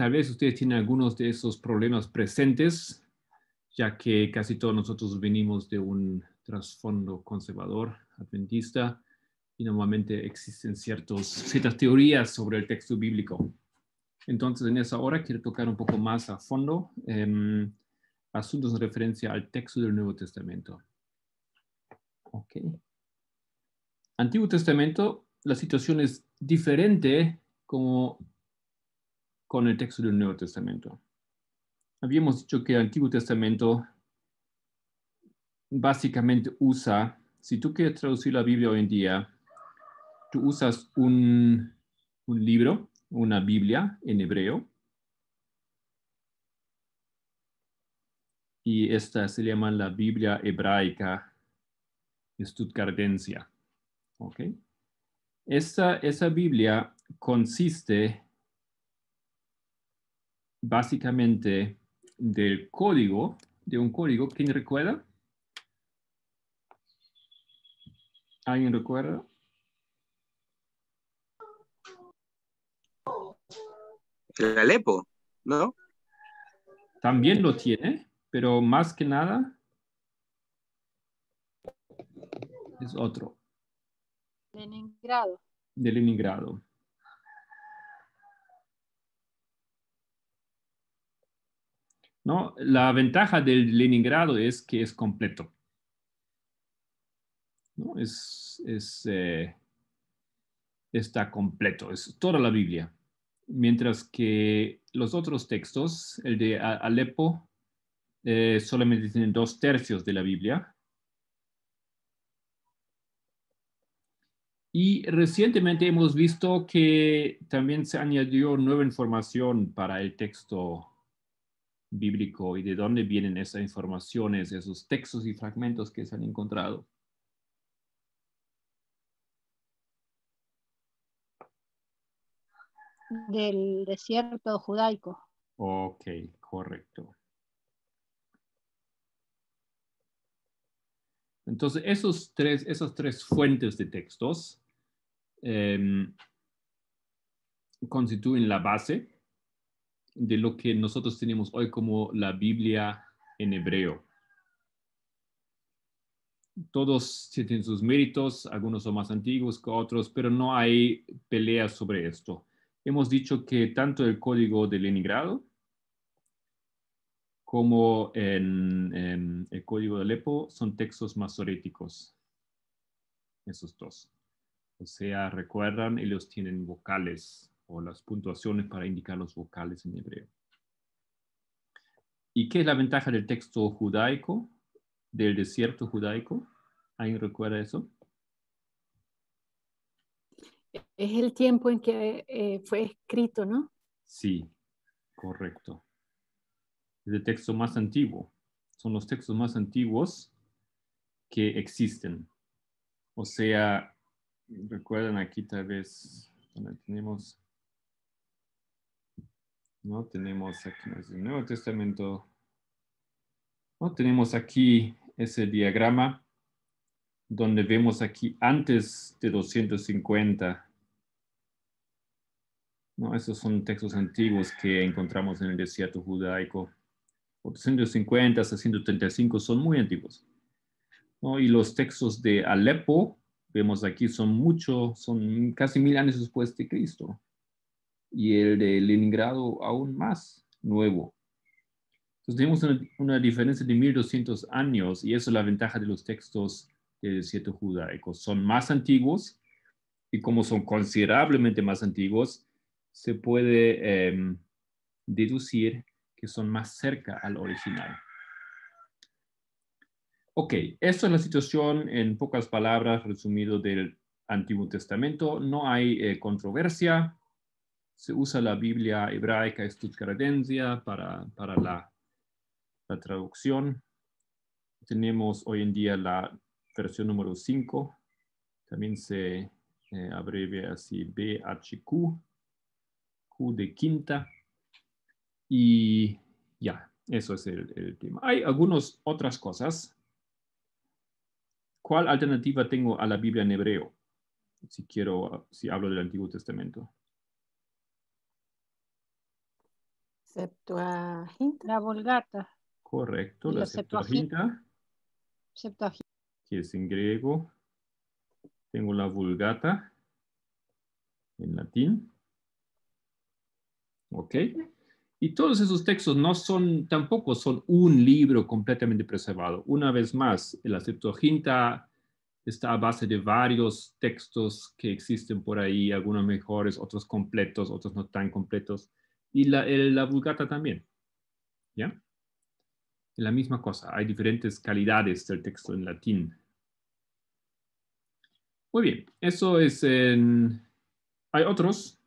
Tal vez ustedes tienen algunos de esos problemas presentes, ya que casi todos nosotros venimos de un trasfondo conservador, adventista, y normalmente existen ciertos, ciertas teorías sobre el texto bíblico. Entonces, en esa hora quiero tocar un poco más a fondo em, asuntos de referencia al texto del Nuevo Testamento. Ok. Antiguo Testamento, la situación es diferente como con el texto del Nuevo Testamento. Habíamos dicho que el Antiguo Testamento básicamente usa, si tú quieres traducir la Biblia hoy en día, tú usas un, libro, una Biblia en hebreo, y esta se llama la Biblia hebraica Stuttgartensia. ¿ok? esa Biblia consiste básicamente del código, de un código. ¿Quién recuerda? ¿Alguien recuerda? El Alepo, ¿no? También lo tiene, pero más que nada es otro. Leningrado. De Leningrado. La ventaja del Leningrado es que es completo. Es, eh, está completo, es toda la Biblia. Mientras que los otros textos, el de Alepo, eh, solamente tienen dos tercios de la Biblia. Y recientemente hemos visto que también se añadió nueva información para el texto bíblico y de dónde vienen esas informaciones, esos textos y fragmentos que se han encontrado. Del desierto judaico. Ok, correcto. Entonces, esos tres, esas tres fuentes de textos em, constituyen la base de lo que nosotros tenemos hoy como la Biblia en hebreo. Todos tienen sus méritos, algunos son más antiguos que otros, pero no hay peleas sobre esto. Hemos dicho que tanto el código de Leningrado como el código de Alepo son textos masoréticos, esos dos. O sea, recuerdan, y los tienen vocales o las puntuaciones para indicar los vocales en hebreo. ¿Y qué es la ventaja del texto judaico, del desierto judaico? ¿Alguien recuerda eso? Es el tiempo en que eh, fue escrito, ¿no? Sí, correcto. Es el texto más antiguo. Son los textos más antiguos que existen. O sea, recuerdan aquí tal vez, donde tenemos ¿no? Tenemos aquí el Nuevo Testamento, ¿no? Tenemos aquí ese diagrama donde vemos aquí antes de 250. ¿no? Esos son textos antiguos que encontramos en el desierto judaico. 850 hasta 135 son muy antiguos. Y los textos de Alepo, vemos aquí, son mucho, son casi mil años después de Cristo y el de Leningrado aún más nuevo. Entonces tenemos una, diferencia de 1200 años y eso es la ventaja de los textos del desierto judaico. Son más antiguos y como son considerablemente más antiguos, se puede em, deducir que son más cerca al original. Ok, esta es la situación en pocas palabras resumido del Antiguo Testamento. No hay eh, controversia se usa la Biblia hebraica Stuttgartensia para, la, traducción. Tenemos hoy en día la versión número 5, también se eh, abrevia así BHQ, Q de quinta. Y ya, eso es el, el tema. Hay algunas otras cosas. ¿Cuál alternativa tengo a la Biblia en hebreo? Si quiero, si hablo del Antiguo Testamento. Septuaginta. La Vulgata. Correcto, la, la Septuaginta, Septuaginta. Que es en griego. Tengo la Vulgata en latín. ¿Ok? Y todos esos textos no son, tampoco son un libro completamente preservado. Una vez más, la Septuaginta está a base de varios textos que existen por ahí, algunos mejores, otros completos, otros no tan completos y la, la Vulgata también. ¿Ya? La misma cosa, hay diferentes calidades del texto en latín. Muy bien, eso es en... Hay otros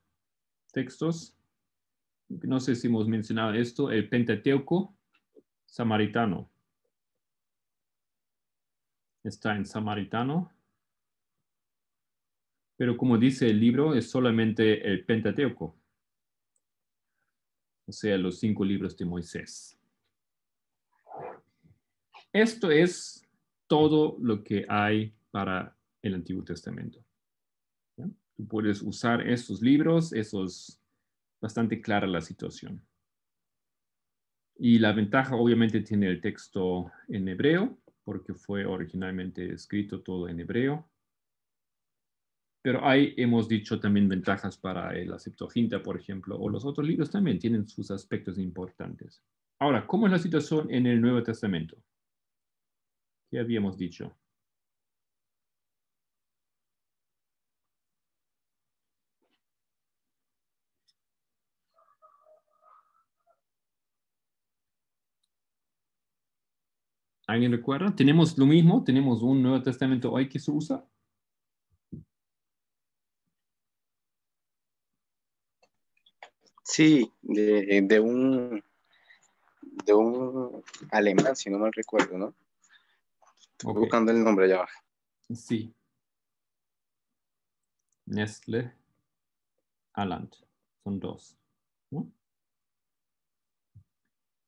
textos, no sé si hemos mencionado esto, el Pentateuco samaritano. Está en samaritano. Pero como dice el libro, es solamente el Pentateuco o sea, los cinco libros de Moisés. Esto es todo lo que hay para el Antiguo Testamento. Tú puedes usar estos libros, eso es bastante clara la situación. Y la ventaja obviamente tiene el texto en hebreo, porque fue originalmente escrito todo en hebreo. Pero ahí hemos dicho también ventajas para el aceptojinta por ejemplo, o los otros libros también tienen sus aspectos importantes. Ahora, ¿cómo es la situación en el Nuevo Testamento? ¿Qué habíamos dicho? ¿Alguien recuerda? Tenemos lo mismo, tenemos un Nuevo Testamento hoy que se usa Sí, de, un de un alemán, si no me recuerdo, ¿no? Estoy buscando el nombre allá abajo. Sí. Nestle Aland. Son dos.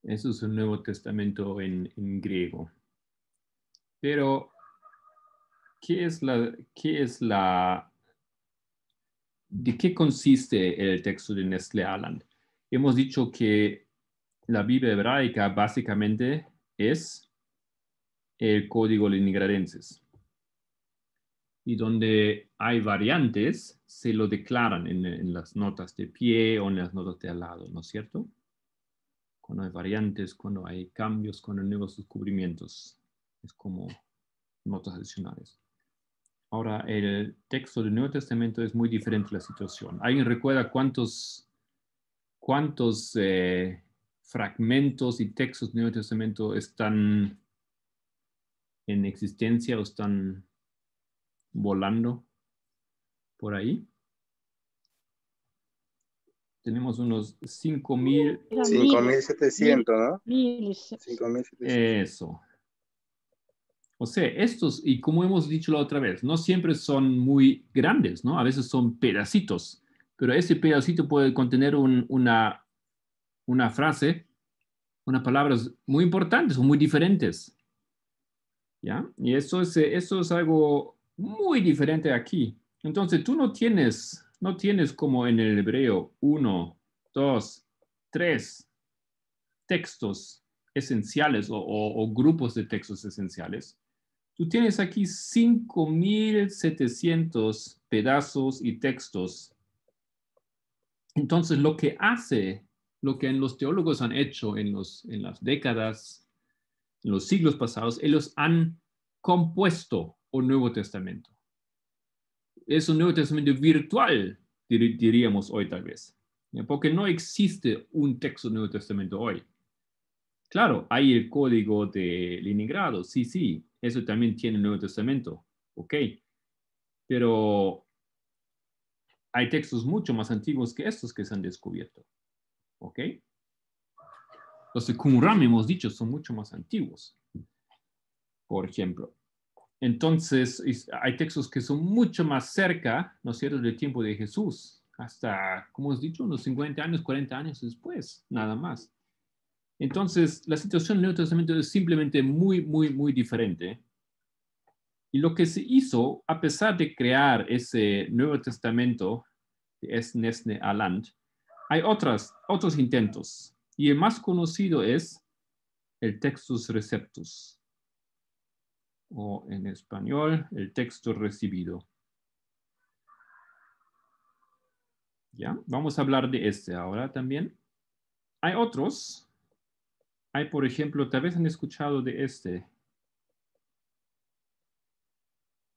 Eso es el Nuevo Testamento en, en griego. Pero, ¿qué es la, qué es la ¿De qué consiste el texto de Nestle Aland? Hemos dicho que la Biblia hebraica básicamente es el código leningradenses. Y donde hay variantes, se lo declaran en, en, las notas de pie o en las notas de al lado, ¿no es cierto? Cuando hay variantes, cuando hay cambios, cuando hay nuevos descubrimientos, es como notas adicionales. Ahora, el texto del Nuevo Testamento es muy diferente la situación. ¿Alguien recuerda cuántos, cuántos eh, fragmentos y textos del Nuevo Testamento están en existencia o están volando por ahí? Tenemos unos 5.700, ¿no? 5.700. Eso. O sea, estos, y como hemos dicho la otra vez, no siempre son muy grandes, ¿no? A veces son pedacitos, pero ese pedacito puede contener una, frase, unas palabras muy importantes o muy diferentes. ¿Ya? Y eso es, es algo muy diferente aquí. Entonces, tú no tienes, no tienes como en el hebreo uno, dos, tres textos esenciales o grupos de textos esenciales Tú tienes aquí 5,700 pedazos y textos. Entonces, lo que hace, lo que los teólogos han hecho en, los, en las décadas, en los siglos pasados, ellos han compuesto un Nuevo Testamento. Es un Nuevo Testamento virtual, diríamos hoy tal vez, porque no existe un texto Nuevo Testamento hoy. Claro, hay el código de Leningrado, sí, sí, eso también tiene el Nuevo Testamento, ok. Pero hay textos mucho más antiguos que estos que se han descubierto, ok. Los de Qumran, hemos dicho, son mucho más antiguos, por ejemplo. Entonces, hay textos que son mucho más cerca, ¿no es cierto?, del tiempo de Jesús, hasta, como has dicho, unos 50 años, 40 años después, nada más. Entonces, la situación del Nuevo Testamento es simplemente muy, muy, muy diferente. Y lo que se hizo, a pesar de crear ese Nuevo Testamento, que es Nesne Aland, hay otras, otros intentos. Y el más conocido es el Textus Receptus, o en español, el texto recibido. ¿Ya? Vamos a hablar de este ahora también. Hay otros, hay, por ejemplo, tal vez han escuchado de este.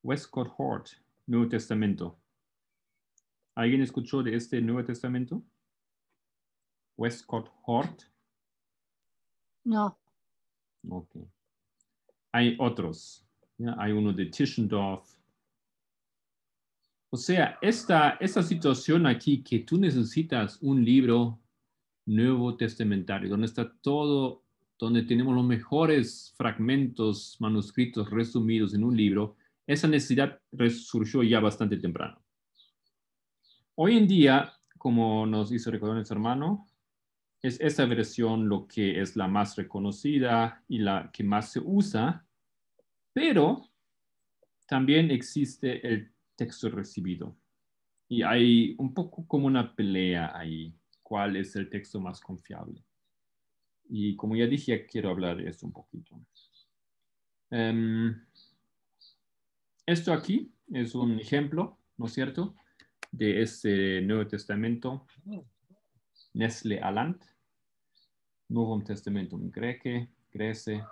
Westcott Hort, Nuevo Testamento. ¿Alguien escuchó de este Nuevo Testamento? Westcott Hort. No. Ok. Hay otros. Hay uno de Tischendorf. O sea, esta, esta situación aquí que tú necesitas un libro nuevo testamentario, donde está todo donde tenemos los mejores fragmentos manuscritos resumidos en un libro, esa necesidad resurgió ya bastante temprano. Hoy en día, como nos hizo recordar nuestro hermano, es esa versión lo que es la más reconocida y la que más se usa, pero también existe el texto recibido. Y hay un poco como una pelea ahí, cuál es el texto más confiable. Y como ya dije, quiero hablar de esto un poquito. Em, esto aquí es un ejemplo, ¿no es cierto?, de este Nuevo Testamento, Nestle aland Nuevo Testamento en Greque, Grece.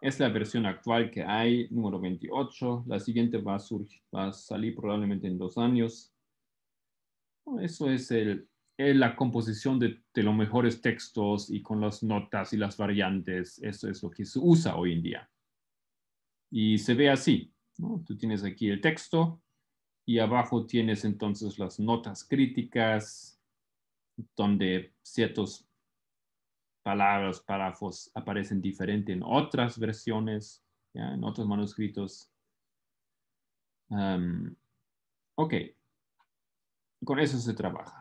Es la versión actual que hay, número 28. La siguiente va a, va a salir probablemente en dos años. Eso es el eh, la composición de, los mejores textos y con las notas y las variantes. Eso es lo que se usa hoy en día. Y se ve así. Tú tienes aquí el texto y abajo tienes entonces las notas críticas donde ciertas palabras, párrafos aparecen diferente en otras versiones, en otros manuscritos. ok, con eso se trabaja.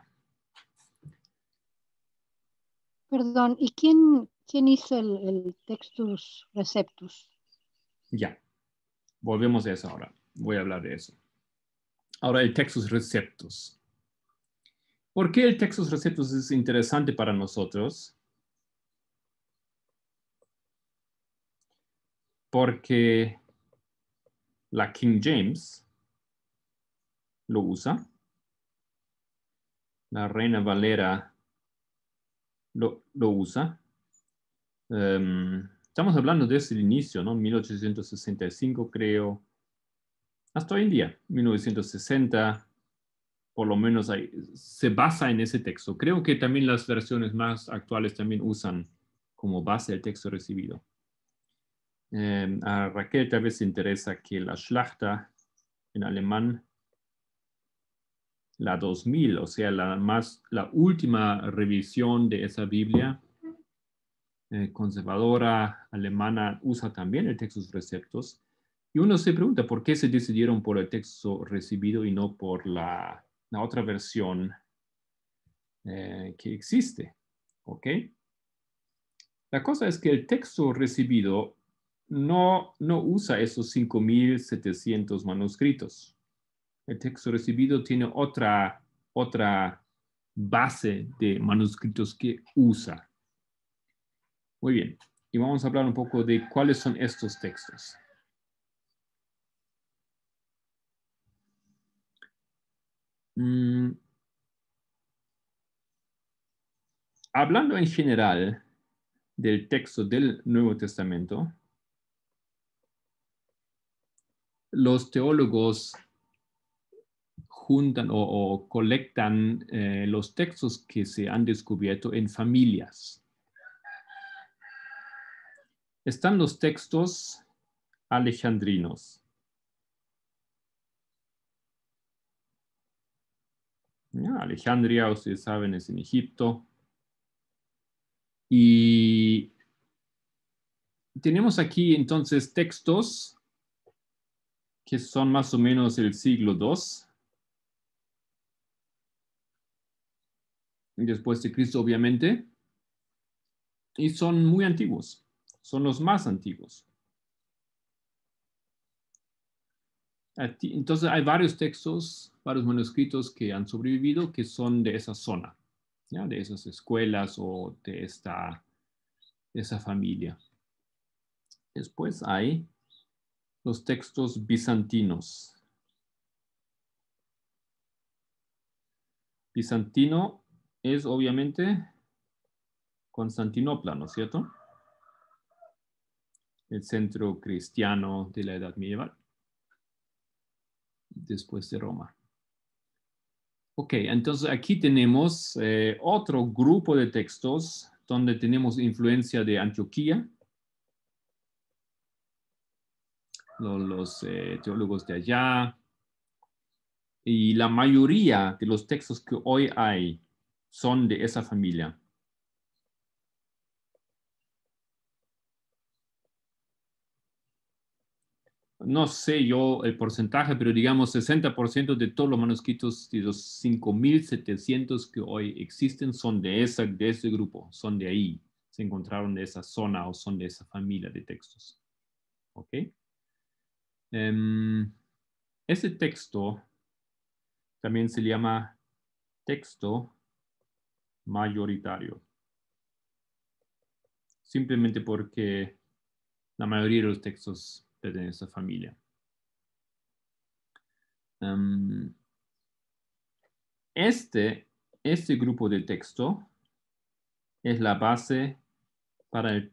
Perdón, ¿y quién, hizo el Textus Receptus? Ya, volvemos a eso ahora. Voy a hablar de eso. Ahora, el Textus Receptus. ¿Por qué el Textus Receptus es interesante para nosotros? Porque la King James lo usa. La Reina Valera lo, usa. Em, estamos hablando desde el inicio, ¿no? 1865 creo, hasta hoy en día, 1960, por lo menos se basa en ese texto. Creo que también las versiones más actuales también usan como base el texto recibido. Em, a Raquel tal vez se interesa que la Schlachter en alemán la 2000, o sea, la, más, la última revisión de esa Biblia eh, conservadora alemana usa también el Textus Receptus. Y uno se pregunta por qué se decidieron por el texto recibido y no por la, la otra versión eh, que existe. ¿Ok? La cosa es que el texto recibido no, no usa esos 5.700 manuscritos el texto recibido tiene otra, otra base de manuscritos que usa. Muy bien, y vamos a hablar un poco de cuáles son estos textos. Mm. Hablando en general del texto del Nuevo Testamento, los teólogos juntan o, colectan eh, los textos que se han descubierto en familias. Están los textos alejandrinos. Alejandría, ustedes saben, es en Egipto. Y tenemos aquí entonces textos que son más o menos del siglo II después de Cristo, obviamente, y son muy antiguos, son los más antiguos. Entonces hay varios textos, varios manuscritos que han sobrevivido que son de esa zona, de esas escuelas o de esta, esa familia. Después hay los textos bizantinos. Bizantino es obviamente Constantinopla, ¿no es cierto? El centro cristiano de la Edad Medieval, después de Roma. Ok, entonces aquí tenemos eh, otro grupo de textos donde tenemos influencia de Antioquía. Los, eh, teólogos de allá. Y la mayoría de los textos que hoy hay son de esa familia. No sé yo el porcentaje, pero digamos 60% de todos los manuscritos de los 5.700 que hoy existen son de, esa, de ese grupo, son de ahí, se encontraron de esa zona o son de esa familia de textos. ¿Ok? Em, ese texto también se llama texto mayoritario. Simplemente porque la mayoría de los textos pertenecen a esa familia. Em, este, este grupo de texto es la base para el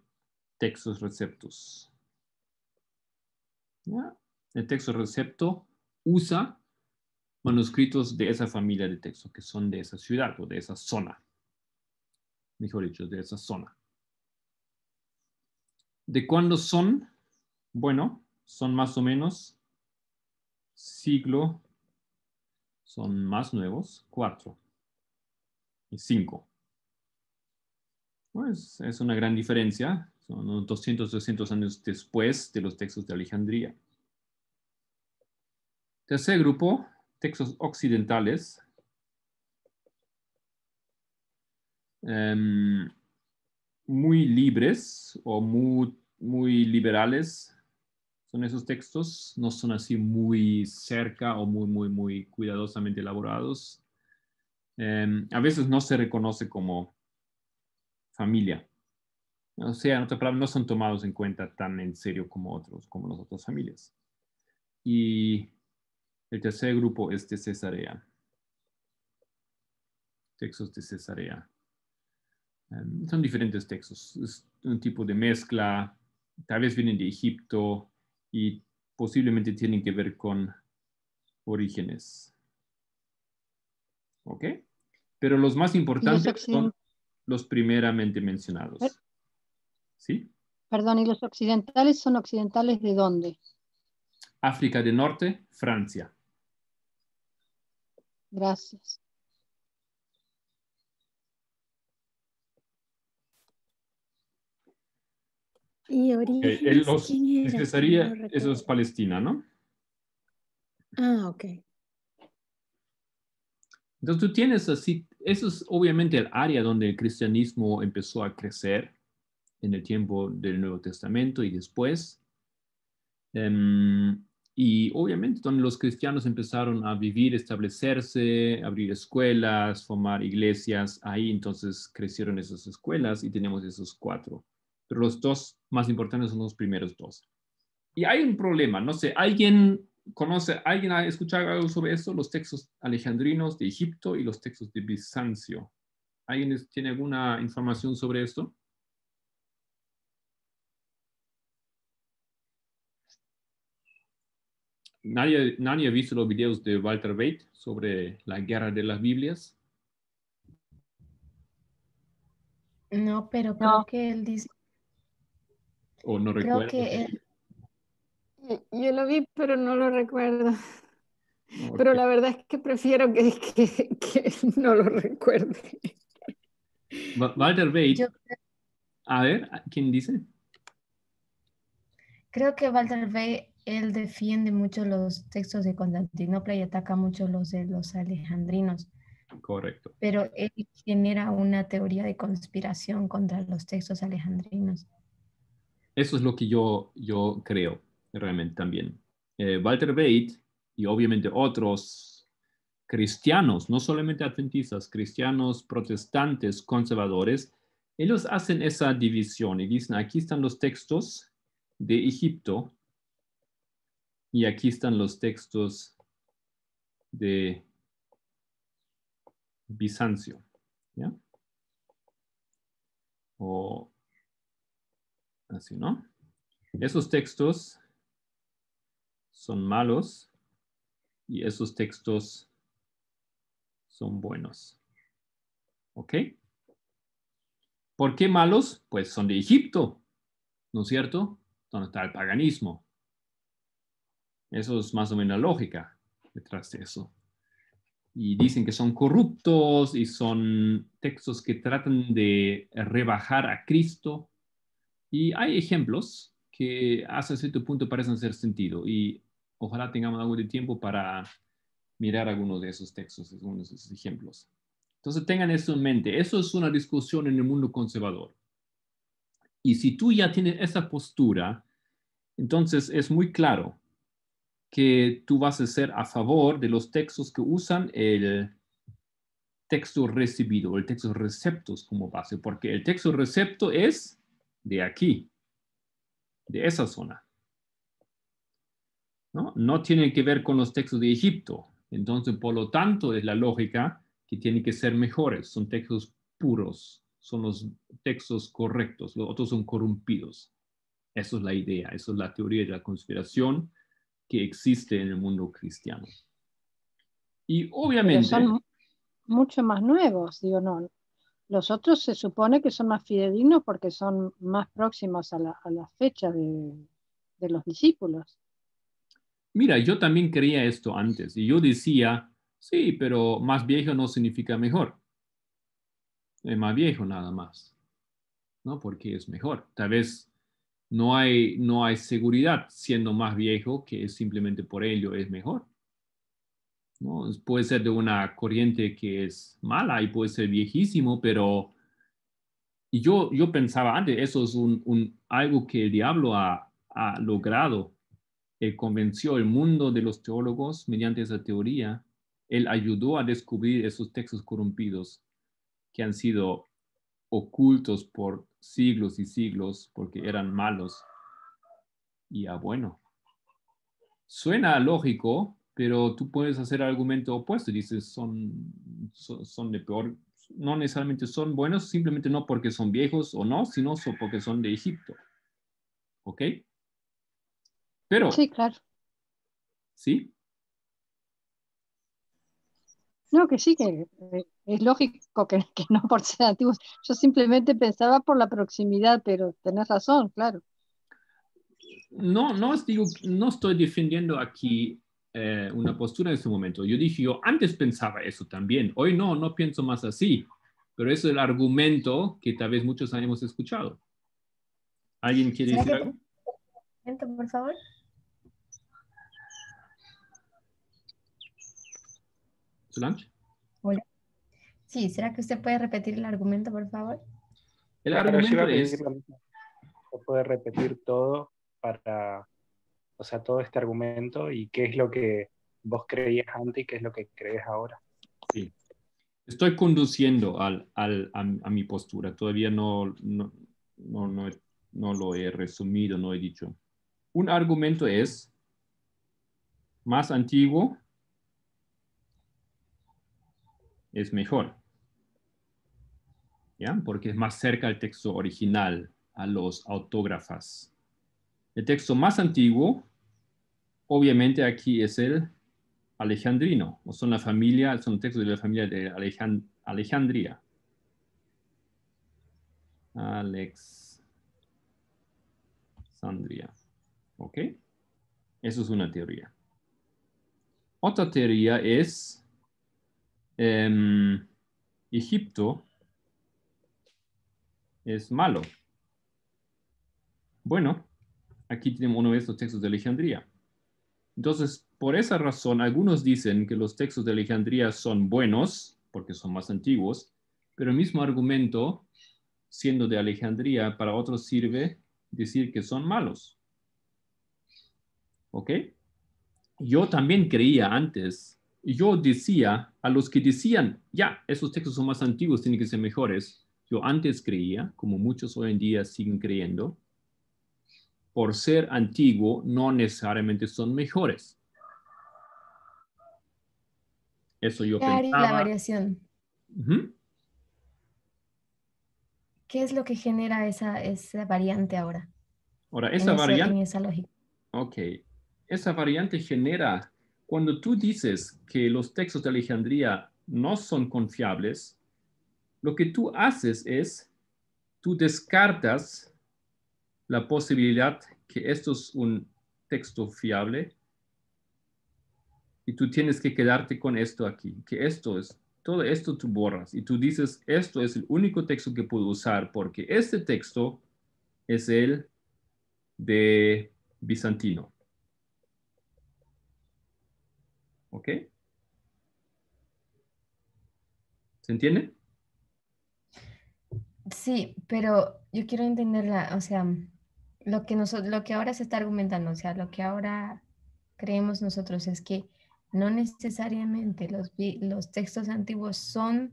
textos receptos. El texto recepto usa manuscritos de esa familia de textos que son de esa ciudad o de esa zona mejor dicho, de esa zona. ¿De cuándo son? Bueno, son más o menos siglo, son más nuevos, cuatro y cinco. Pues es una gran diferencia, son unos 200, 300 años después de los textos de Alejandría. Tercer grupo, textos occidentales, Em, muy libres o muy, muy liberales. Son esos textos, no son así muy cerca o muy, muy, muy cuidadosamente elaborados. Em, a veces no se reconoce como familia. O sea, no son tomados en cuenta tan en serio como otros, como las otras familias. Y el tercer grupo es de Cesarea. Textos de Cesarea. Em, son diferentes textos, es un tipo de mezcla, tal vez vienen de Egipto y posiblemente tienen que ver con orígenes. ¿Ok? Pero los más importantes son los primeramente mencionados. ¿Eh? ¿Sí? Perdón, ¿y los occidentales son occidentales de dónde? África del Norte, Francia. Gracias. Y orígenes, eso es Palestina, ¿no? Ah, ok. Entonces tú tienes así, eso es obviamente el área donde el cristianismo empezó a crecer en el tiempo del Nuevo Testamento y después. Em, y obviamente donde los cristianos empezaron a vivir, establecerse, abrir escuelas, formar iglesias, ahí entonces crecieron esas escuelas y tenemos esos cuatro pero los dos más importantes son los primeros dos. Y hay un problema, no sé, ¿alguien conoce, alguien ha escuchado algo sobre eso? Los textos alejandrinos de Egipto y los textos de Bizancio. ¿Alguien tiene alguna información sobre esto? Nadie, nadie ha visto los videos de Walter Bate sobre la guerra de las Biblias. No, pero creo que él dice yo lo vi, pero no lo recuerdo. Pero la verdad es que prefiero que, no lo recuerde. Walter Bate. A ver, ¿quién dice? Creo que Walter Bate, él defiende mucho los textos de Constantinopla y ataca mucho los de los alejandrinos. Correcto. Pero él genera una teoría de conspiración contra los textos alejandrinos. Eso es lo que yo, yo creo realmente también. Eh, Walter Bate y obviamente otros cristianos, no solamente adventistas, cristianos, protestantes, conservadores, ellos hacen esa división y dicen, aquí están los textos de Egipto y aquí están los textos de Bizancio. ¿ya? O Así, ¿no? Esos textos son malos y esos textos son buenos. ¿Ok? ¿Por qué malos? Pues son de Egipto, ¿no es cierto? Donde está el paganismo. Eso es más o menos la lógica detrás de eso. Y dicen que son corruptos y son textos que tratan de rebajar a Cristo y hay ejemplos que hasta cierto punto parecen hacer sentido y ojalá tengamos algo de tiempo para mirar algunos de esos textos, algunos de esos ejemplos. Entonces tengan eso en mente. Eso es una discusión en el mundo conservador. Y si tú ya tienes esa postura, entonces es muy claro que tú vas a ser a favor de los textos que usan el texto recibido, el texto receptos como base, porque el texto recepto es de aquí, de esa zona. ¿No? no tiene que ver con los textos de Egipto. Entonces, por lo tanto, es la lógica que tiene que ser mejores. Son textos puros, son los textos correctos, los otros son corrompidos. Esa es la idea, esa es la teoría de la conspiración que existe en el mundo cristiano. Y obviamente... son mucho más nuevos, digo, no, los otros se supone que son más fidedignos porque son más próximos a la, fecha de, los discípulos. Mira, yo también creía esto antes y yo decía, sí, pero más viejo no significa mejor. Es más viejo nada más, ¿no? Porque es mejor. Tal vez no hay, no hay seguridad siendo más viejo que es simplemente por ello es mejor. Puede ser de una corriente que es mala y puede ser viejísimo, pero yo, pensaba antes, eso es algo que el diablo ha, logrado. Él convenció el mundo de los teólogos mediante esa teoría. Él ayudó a descubrir esos textos corrompidos que han sido ocultos por siglos y siglos porque eran malos. Y a ah, bueno, suena lógico, pero tú puedes hacer argumento opuesto, dices, son, son, de peor, no necesariamente son buenos, simplemente no porque son viejos o no, sino porque son de Egipto. ¿Ok? Pero... Sí, claro. ¿Sí? No, que sí, que eh, es lógico que, no por ser antiguos. Yo simplemente pensaba por la proximidad, pero tenés razón, claro. No, no, digo, no estoy defendiendo aquí eh, una postura en ese momento. Yo dije, yo antes pensaba eso también, hoy no, no pienso más así, pero eso es el argumento que tal vez muchos hemos escuchado. ¿Alguien quiere decir algo? Por favor. Hola. Sí, ¿será que usted puede repetir el argumento, por favor? El argumento es... Se puede repetir todo para o sea, todo este argumento y qué es lo que vos creías antes y qué es lo que crees ahora. Sí, estoy conduciendo al, a, mi postura, todavía no, no, no, no, no lo he resumido, no he dicho. Un argumento es más antiguo, es mejor. ¿Ya? Porque es más cerca al texto original, a los autógrafas. El texto más antiguo, obviamente aquí es el alejandrino, o son la familia, son textos de la familia de Alejandría. Alexandria. ¿Ok? Eso es una teoría. Otra teoría es em, Egipto es malo. Bueno, aquí tenemos uno de estos textos de Alejandría. Entonces, por esa razón, algunos dicen que los textos de Alejandría son buenos, porque son más antiguos, pero el mismo argumento, siendo de Alejandría, para otros sirve decir que son malos. ¿Ok? Yo también creía antes, yo decía a los que decían, ya, esos textos son más antiguos, tienen que ser mejores. Yo antes creía, como muchos hoy en día siguen creyendo, por ser antiguo, no necesariamente son mejores. Eso yo ¿Qué pensaba. la variación? ¿Qué es lo que genera esa, esa variante ahora? Ahora, esa variante... esa lógica. Ok. Esa variante genera... Cuando tú dices que los textos de Alejandría no son confiables, lo que tú haces es, tú descartas la posibilidad que esto es un texto fiable y tú tienes que quedarte con esto aquí, que esto es, todo esto tú borras y tú dices, esto es el único texto que puedo usar porque este texto es el de Bizantino. ¿Ok? ¿Se entiende? Sí, pero yo quiero entenderla, o sea, lo que, nosotros lo que ahora se está argumentando, o sea, lo que ahora creemos nosotros es que no necesariamente los, los textos antiguos son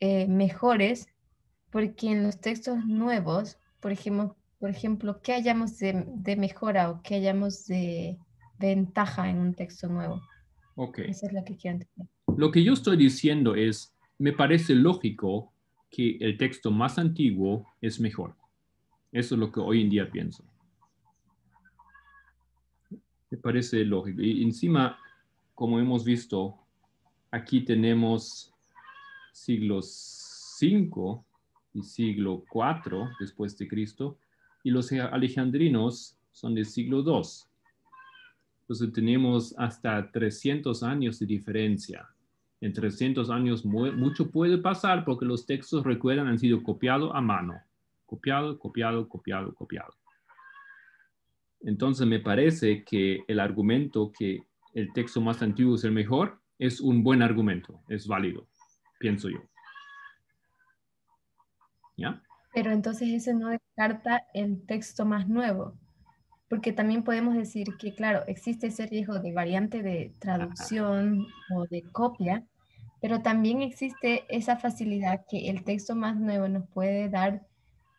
eh, mejores porque en los textos nuevos, por ejemplo, por ejemplo ¿qué hayamos de, mejora o qué hayamos de ventaja en un texto nuevo? Ok. Eso es lo que quiero entender. Lo que yo estoy diciendo es, me parece lógico que el texto más antiguo es mejor eso es lo que hoy en día pienso. Me parece lógico. Y encima, como hemos visto, aquí tenemos siglos V y siglo IV después de Cristo, y los alejandrinos son del siglo II. Entonces tenemos hasta 300 años de diferencia. En 300 años mucho puede pasar porque los textos, recuerdan, han sido copiados a mano copiado, copiado, copiado, copiado. Entonces me parece que el argumento que el texto más antiguo es el mejor es un buen argumento, es válido, pienso yo. ¿Ya? Pero entonces ese no descarta el texto más nuevo, porque también podemos decir que, claro, existe ese riesgo de variante de traducción o de copia, pero también existe esa facilidad que el texto más nuevo nos puede dar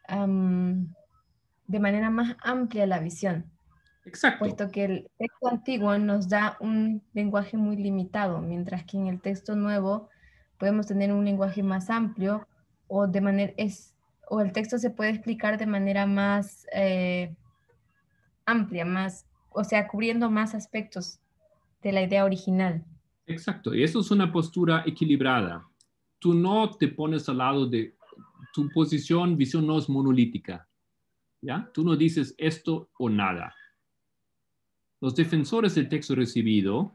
de manera más amplia la visión. Exacto. Puesto que el texto antiguo nos da un lenguaje muy limitado, mientras que en el texto nuevo podemos tener un lenguaje más amplio o, de manera, es, o el texto se puede explicar de manera más eh, amplia, más, o sea, cubriendo más aspectos de la idea original. Exacto, y eso es una postura equilibrada. Tú no te pones al lado de su posición, visión no es monolítica. ¿ya? Tú no dices esto o nada. Los defensores del texto recibido,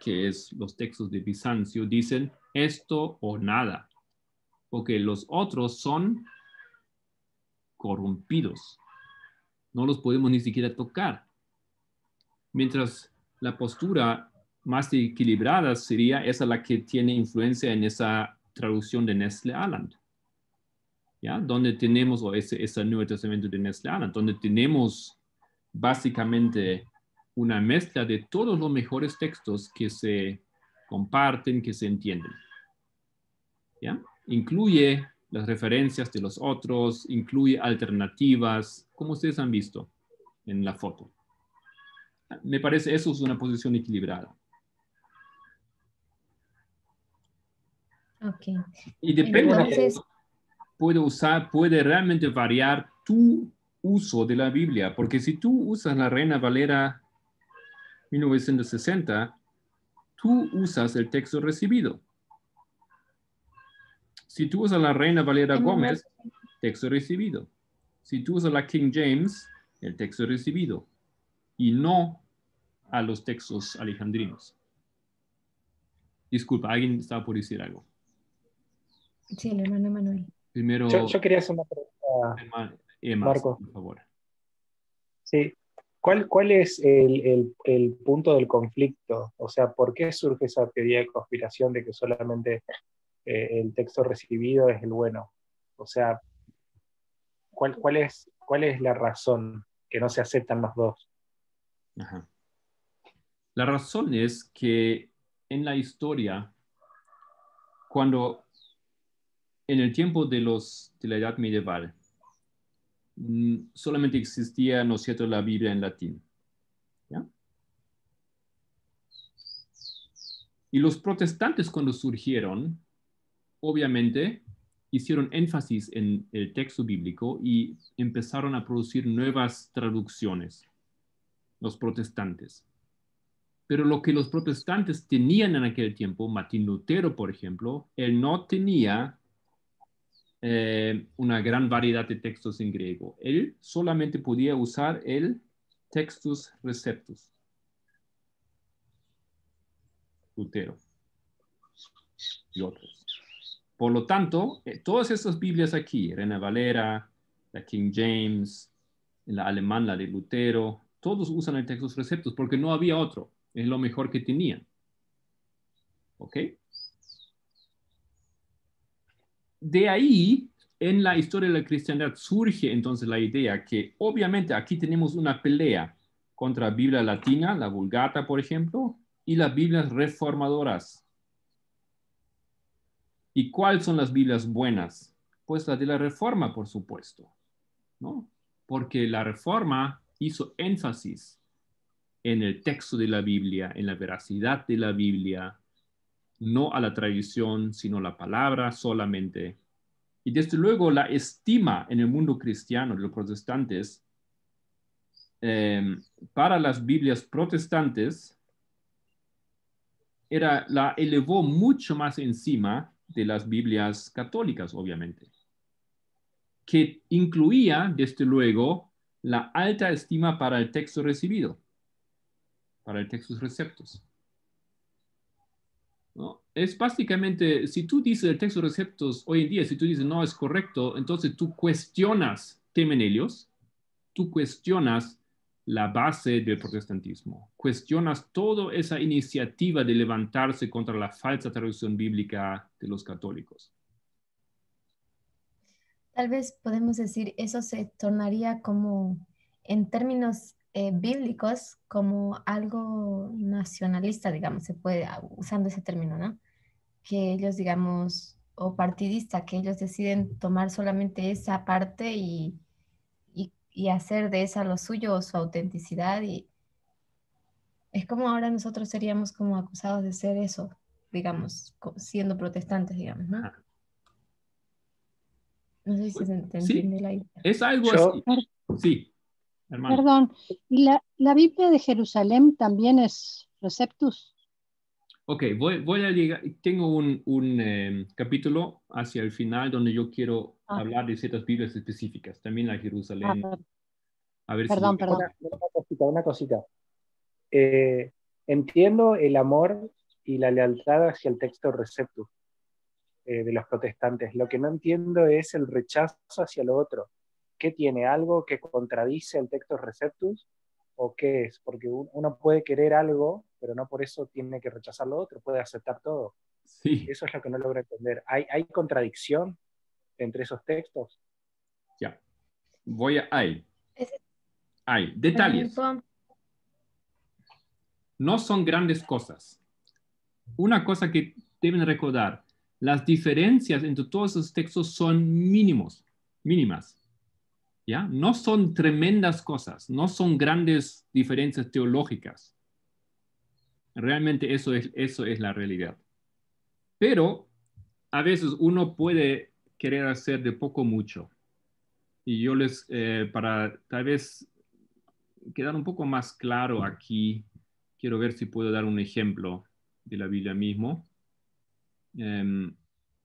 que es los textos de Bizancio, dicen esto o nada, porque los otros son corrompidos. No los podemos ni siquiera tocar. Mientras la postura más equilibrada sería esa la que tiene influencia en esa traducción de Nestle Aland. Donde tenemos, o ese es Nuevo Testamento de neslana, donde tenemos básicamente una mezcla de todos los mejores textos que se comparten, que se entienden. Incluye las referencias de los otros, incluye alternativas, como ustedes han visto en la foto. Me parece eso es una posición equilibrada. Okay. Y depende puede usar, puede realmente variar tu uso de la Biblia, porque si tú usas la Reina Valera 1960, tú usas el texto recibido. Si tú usas la Reina Valera Gómez, texto recibido. Si tú usas la King James, el texto recibido. Y no a los textos alejandrinos. Disculpa, alguien estaba por decir algo. Sí, el hermano Manuel. Primero. Yo, quería hacer una pregunta. Marco. Por favor. Sí. ¿Cuál, cuál es el, punto del conflicto? O sea, ¿por qué surge esa teoría de conspiración de que solamente eh, el texto recibido es el bueno? O sea, ¿cuál, cuál, es, ¿cuál es la razón que no se aceptan los dos? La razón es que en la historia, cuando en el tiempo de, los, de la edad medieval mm, solamente existía, ¿no es cierto?, la Biblia en latín. Y los protestantes cuando surgieron, obviamente, hicieron énfasis en el texto bíblico y empezaron a producir nuevas traducciones, los protestantes. Pero lo que los protestantes tenían en aquel tiempo, Martín Lutero, por ejemplo, él no tenía eh, una gran variedad de textos en griego. Él solamente podía usar el textus receptus. Lutero y otros. Por lo tanto, eh, todas estas Biblias aquí, rena Valera, la King James, la Alemana de Lutero, todos usan el textus receptus porque no había otro. Es lo mejor que tenían. ¿Ok? de ahí, en la historia de la cristiandad surge entonces la idea que obviamente aquí tenemos una pelea contra la Biblia latina, la Vulgata, por ejemplo, y las Biblias reformadoras. ¿Y cuáles son las Biblias buenas? Pues las de la Reforma, por supuesto, ¿no? Porque la Reforma hizo énfasis en el texto de la Biblia, en la veracidad de la Biblia, no a la tradición, sino la palabra solamente. Y desde luego la estima en el mundo cristiano de los protestantes em, para las Biblias protestantes era, la elevó mucho más encima de las Biblias católicas, obviamente, que incluía, desde luego, la alta estima para el texto recibido, para el texto receptos. Es básicamente, si tú dices el texto de receptos hoy en día, si tú dices no es correcto, entonces tú cuestionas ellos tú cuestionas la base del protestantismo, cuestionas toda esa iniciativa de levantarse contra la falsa traducción bíblica de los católicos. Tal vez podemos decir, eso se tornaría como, en términos eh, bíblicos como algo nacionalista, digamos, se puede, ah, usando ese término, ¿no? Que ellos, digamos, o partidista, que ellos deciden tomar solamente esa parte y, hacer de esa lo suyo su autenticidad. Y es como ahora nosotros seríamos como acusados de ser eso, digamos, siendo protestantes, digamos, ¿no? No sé si pues, se entiende la idea. Es algo Sí, Perdón, ¿y la, la, Biblia de Jerusalén también es Receptus? Ok, voy, voy a llegar, tengo un, un em, capítulo hacia el final donde yo quiero ah. hablar de ciertas Biblias específicas, también la Jerusalén. Ah, a ver perdón, si perdón. Una, cosita, una cosita. Eh, entiendo el amor y la lealtad hacia el texto Receptus eh, de los protestantes. Lo que no entiendo es el rechazo hacia lo otro qué tiene algo que contradice el texto receptus o qué es, porque uno puede querer algo, pero no por eso tiene que rechazar lo otro, puede aceptar todo. Sí. Eso es lo que no logro entender. ¿Hay, hay contradicción entre esos textos? Ya. Voy a... Hay. Hay. Detalles. No son grandes cosas. Una cosa que deben recordar, las diferencias entre todos esos textos son mínimos, mínimas. No son tremendas cosas, no son grandes diferencias teológicas. Realmente eso es, eso es la realidad. Pero a veces uno puede querer hacer de poco mucho. Y yo les, eh, para tal vez quedar un poco más claro aquí, quiero ver si puedo dar un ejemplo de la Biblia mismo. Em,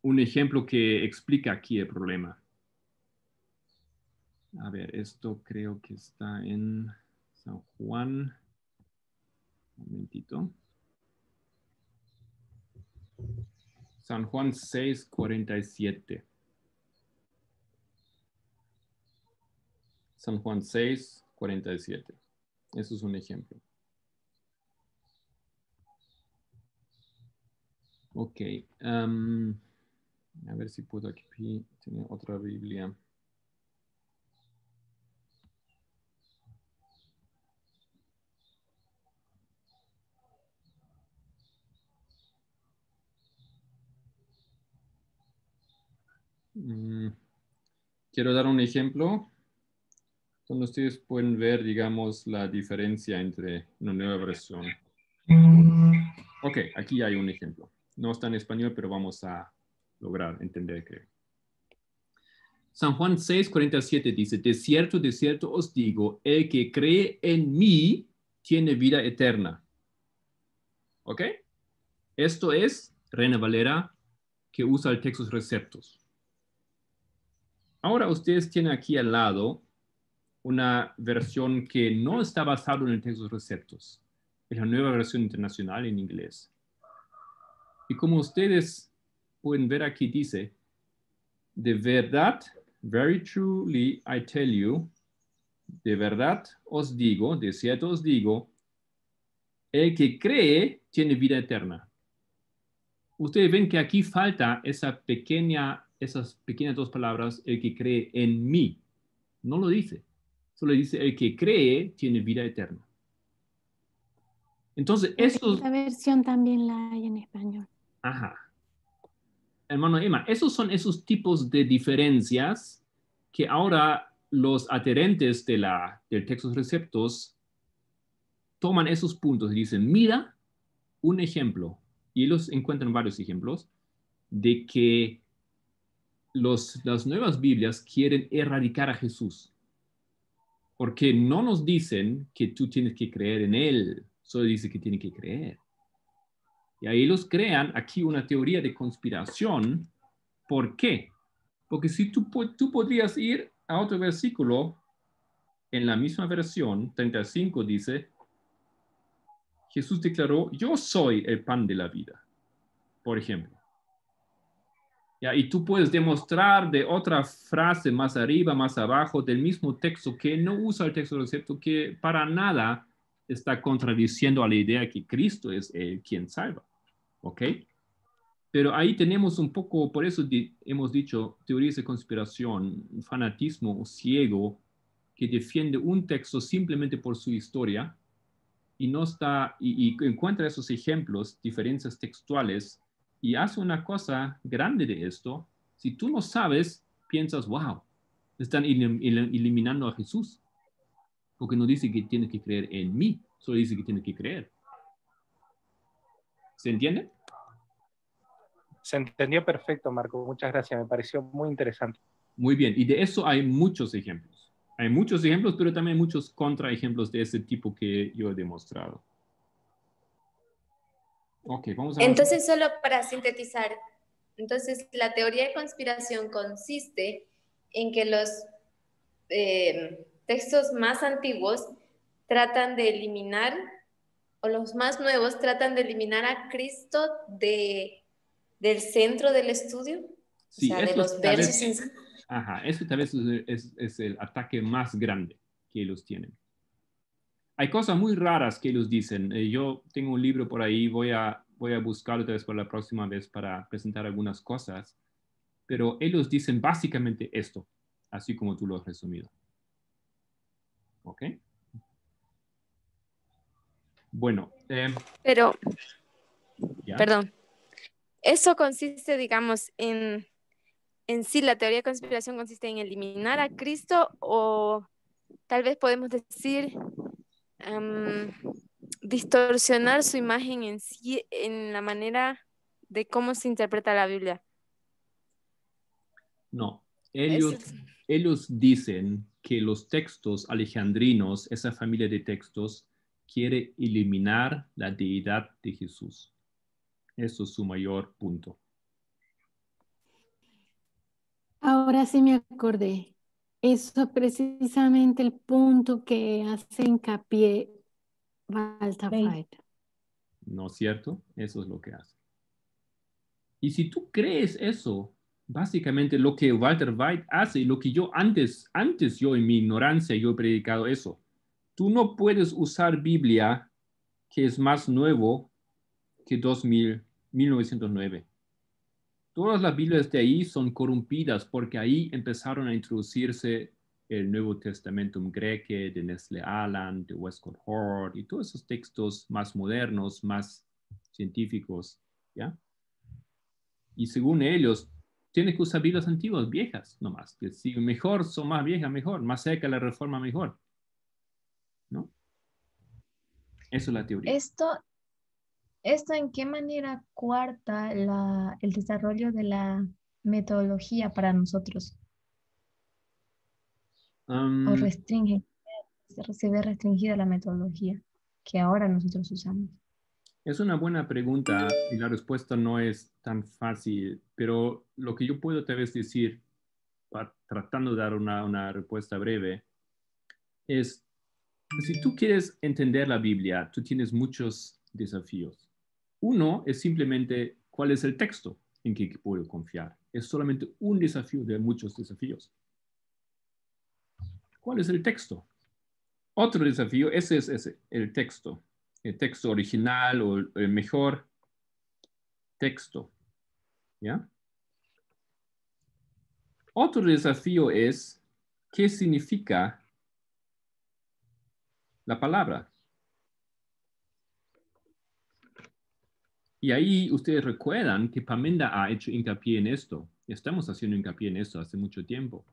un ejemplo que explica aquí el problema. A ver, esto creo que está en San Juan. Un momentito. San Juan 647. San Juan 6, 47. Eso es un ejemplo. Ok. a ver si puedo aquí Tiene otra Biblia. Mm, quiero dar un ejemplo donde ustedes pueden ver, digamos, la diferencia entre una nueva versión. Mm. Ok, aquí hay un ejemplo. No está en español, pero vamos a lograr entender que. San Juan 6, 47 dice, de cierto, de cierto os digo, el que cree en mí tiene vida eterna. ¿Ok? Esto es Reina Valera que usa el texto receptos. Ahora ustedes tienen aquí al lado una versión que no está basada en el texto de receptos. Es la nueva versión internacional en inglés. Y como ustedes pueden ver aquí dice, de verdad, very truly I tell you, de verdad os digo, de cierto os digo, el que cree tiene vida eterna. Ustedes ven que aquí falta esa pequeña esas pequeñas dos palabras, el que cree en mí. No lo dice. Solo dice, el que cree tiene vida eterna. Entonces, eso... Esta versión también la hay en español. Ajá. Hermano Emma, esos son esos tipos de diferencias que ahora los adherentes de la, del texto receptos toman esos puntos y dicen, mira un ejemplo, y ellos encuentran varios ejemplos, de que las nuevas Biblias quieren erradicar a Jesús, porque no nos dicen que tú tienes que creer en Él, solo dice que tiene que creer. Y ahí los crean aquí una teoría de conspiración. ¿Por qué? Porque si tú, tú podrías ir a otro versículo, en la misma versión, 35 dice, Jesús declaró, yo soy el pan de la vida, por ejemplo. Y tú puedes demostrar de otra frase más arriba, más abajo, del mismo texto que no usa el texto del concepto, que para nada está contradiciendo a la idea que Cristo es el quien salva. ¿Ok? Pero ahí tenemos un poco, por eso hemos dicho, teorías de conspiración, fanatismo ciego que defiende un texto simplemente por su historia y no está y encuentra esos ejemplos, diferencias textuales y hace una cosa grande de esto, si tú no sabes, piensas, wow, están eliminando a Jesús. Porque no dice que tiene que creer en mí, solo dice que tiene que creer. ¿Se entiende? Se entendió perfecto, Marco. Muchas gracias. Me pareció muy interesante. Muy bien. Y de eso hay muchos ejemplos. Hay muchos ejemplos, pero también muchos contraejemplos de ese tipo que yo he demostrado. Entonces, solo para sintetizar, entonces la teoría de conspiración consiste en que los eh, textos más antiguos tratan de eliminar, o los más nuevos tratan de eliminar a Cristo de, del centro del estudio, o sea, de los versos. ajá, eso tal vez es, es el ataque más grande que ellos tienen hay cosas muy raras que ellos dicen. Eh, yo tengo un libro por ahí, voy a, voy a buscarlo tal vez para la próxima vez para presentar algunas cosas, pero ellos dicen básicamente esto, así como tú lo has resumido. ¿Ok? Bueno. Em, pero, perdón, eso consiste, digamos, en, en sí, la teoría de conspiración consiste en eliminar a Cristo o tal vez podemos decir distorsionar su imagen en sí, en la manera de cómo se interpreta la Biblia. No, ellos, ellos dicen que los textos alejandrinos, esa familia de textos, quiere eliminar la deidad de Jesús. Eso es su mayor punto. Ahora sí me acordé. Eso es precisamente el punto que hace hincapié White. ¿No es cierto? Eso es lo que hace. Y si tú crees eso, básicamente lo que Walter White hace, lo que yo antes, antes yo en mi ignorancia, yo he predicado eso. Tú no puedes usar Biblia que es más nuevo que 2000, 1909. Todas las Biblias de ahí son corrompidas porque ahí empezaron a introducirse el Nuevo Testamento Greque, de Nestle Allen, de Westcott Hort y todos esos textos más modernos, más científicos, ¿ya? Y según ellos, tienes que usar Biblias antiguas, viejas nomás, que si mejor son más viejas, mejor, más cerca la reforma, mejor. ¿No? Eso es la teoría. Esto, ¿Esto en qué manera cuarta la, el desarrollo de la metodología para nosotros? ¿O restringe? ¿Se ve restringida la metodología que ahora nosotros usamos? Es una buena pregunta y la respuesta no es tan fácil, pero lo que yo puedo tal vez decir, tratando de dar una, una respuesta breve, es, si tú quieres entender la Biblia, tú tienes muchos desafíos. Uno es simplemente cuál es el texto en que puedo confiar. Es solamente un desafío de muchos desafíos. ¿Cuál es el texto? Otro desafío, ese es el texto. El texto original o el mejor texto. ¿Ya? Otro desafío es qué significa la palabra. Y ahí ustedes recuerdan que Pamenda ha hecho hincapié en esto. Estamos haciendo hincapié en esto hace mucho tiempo.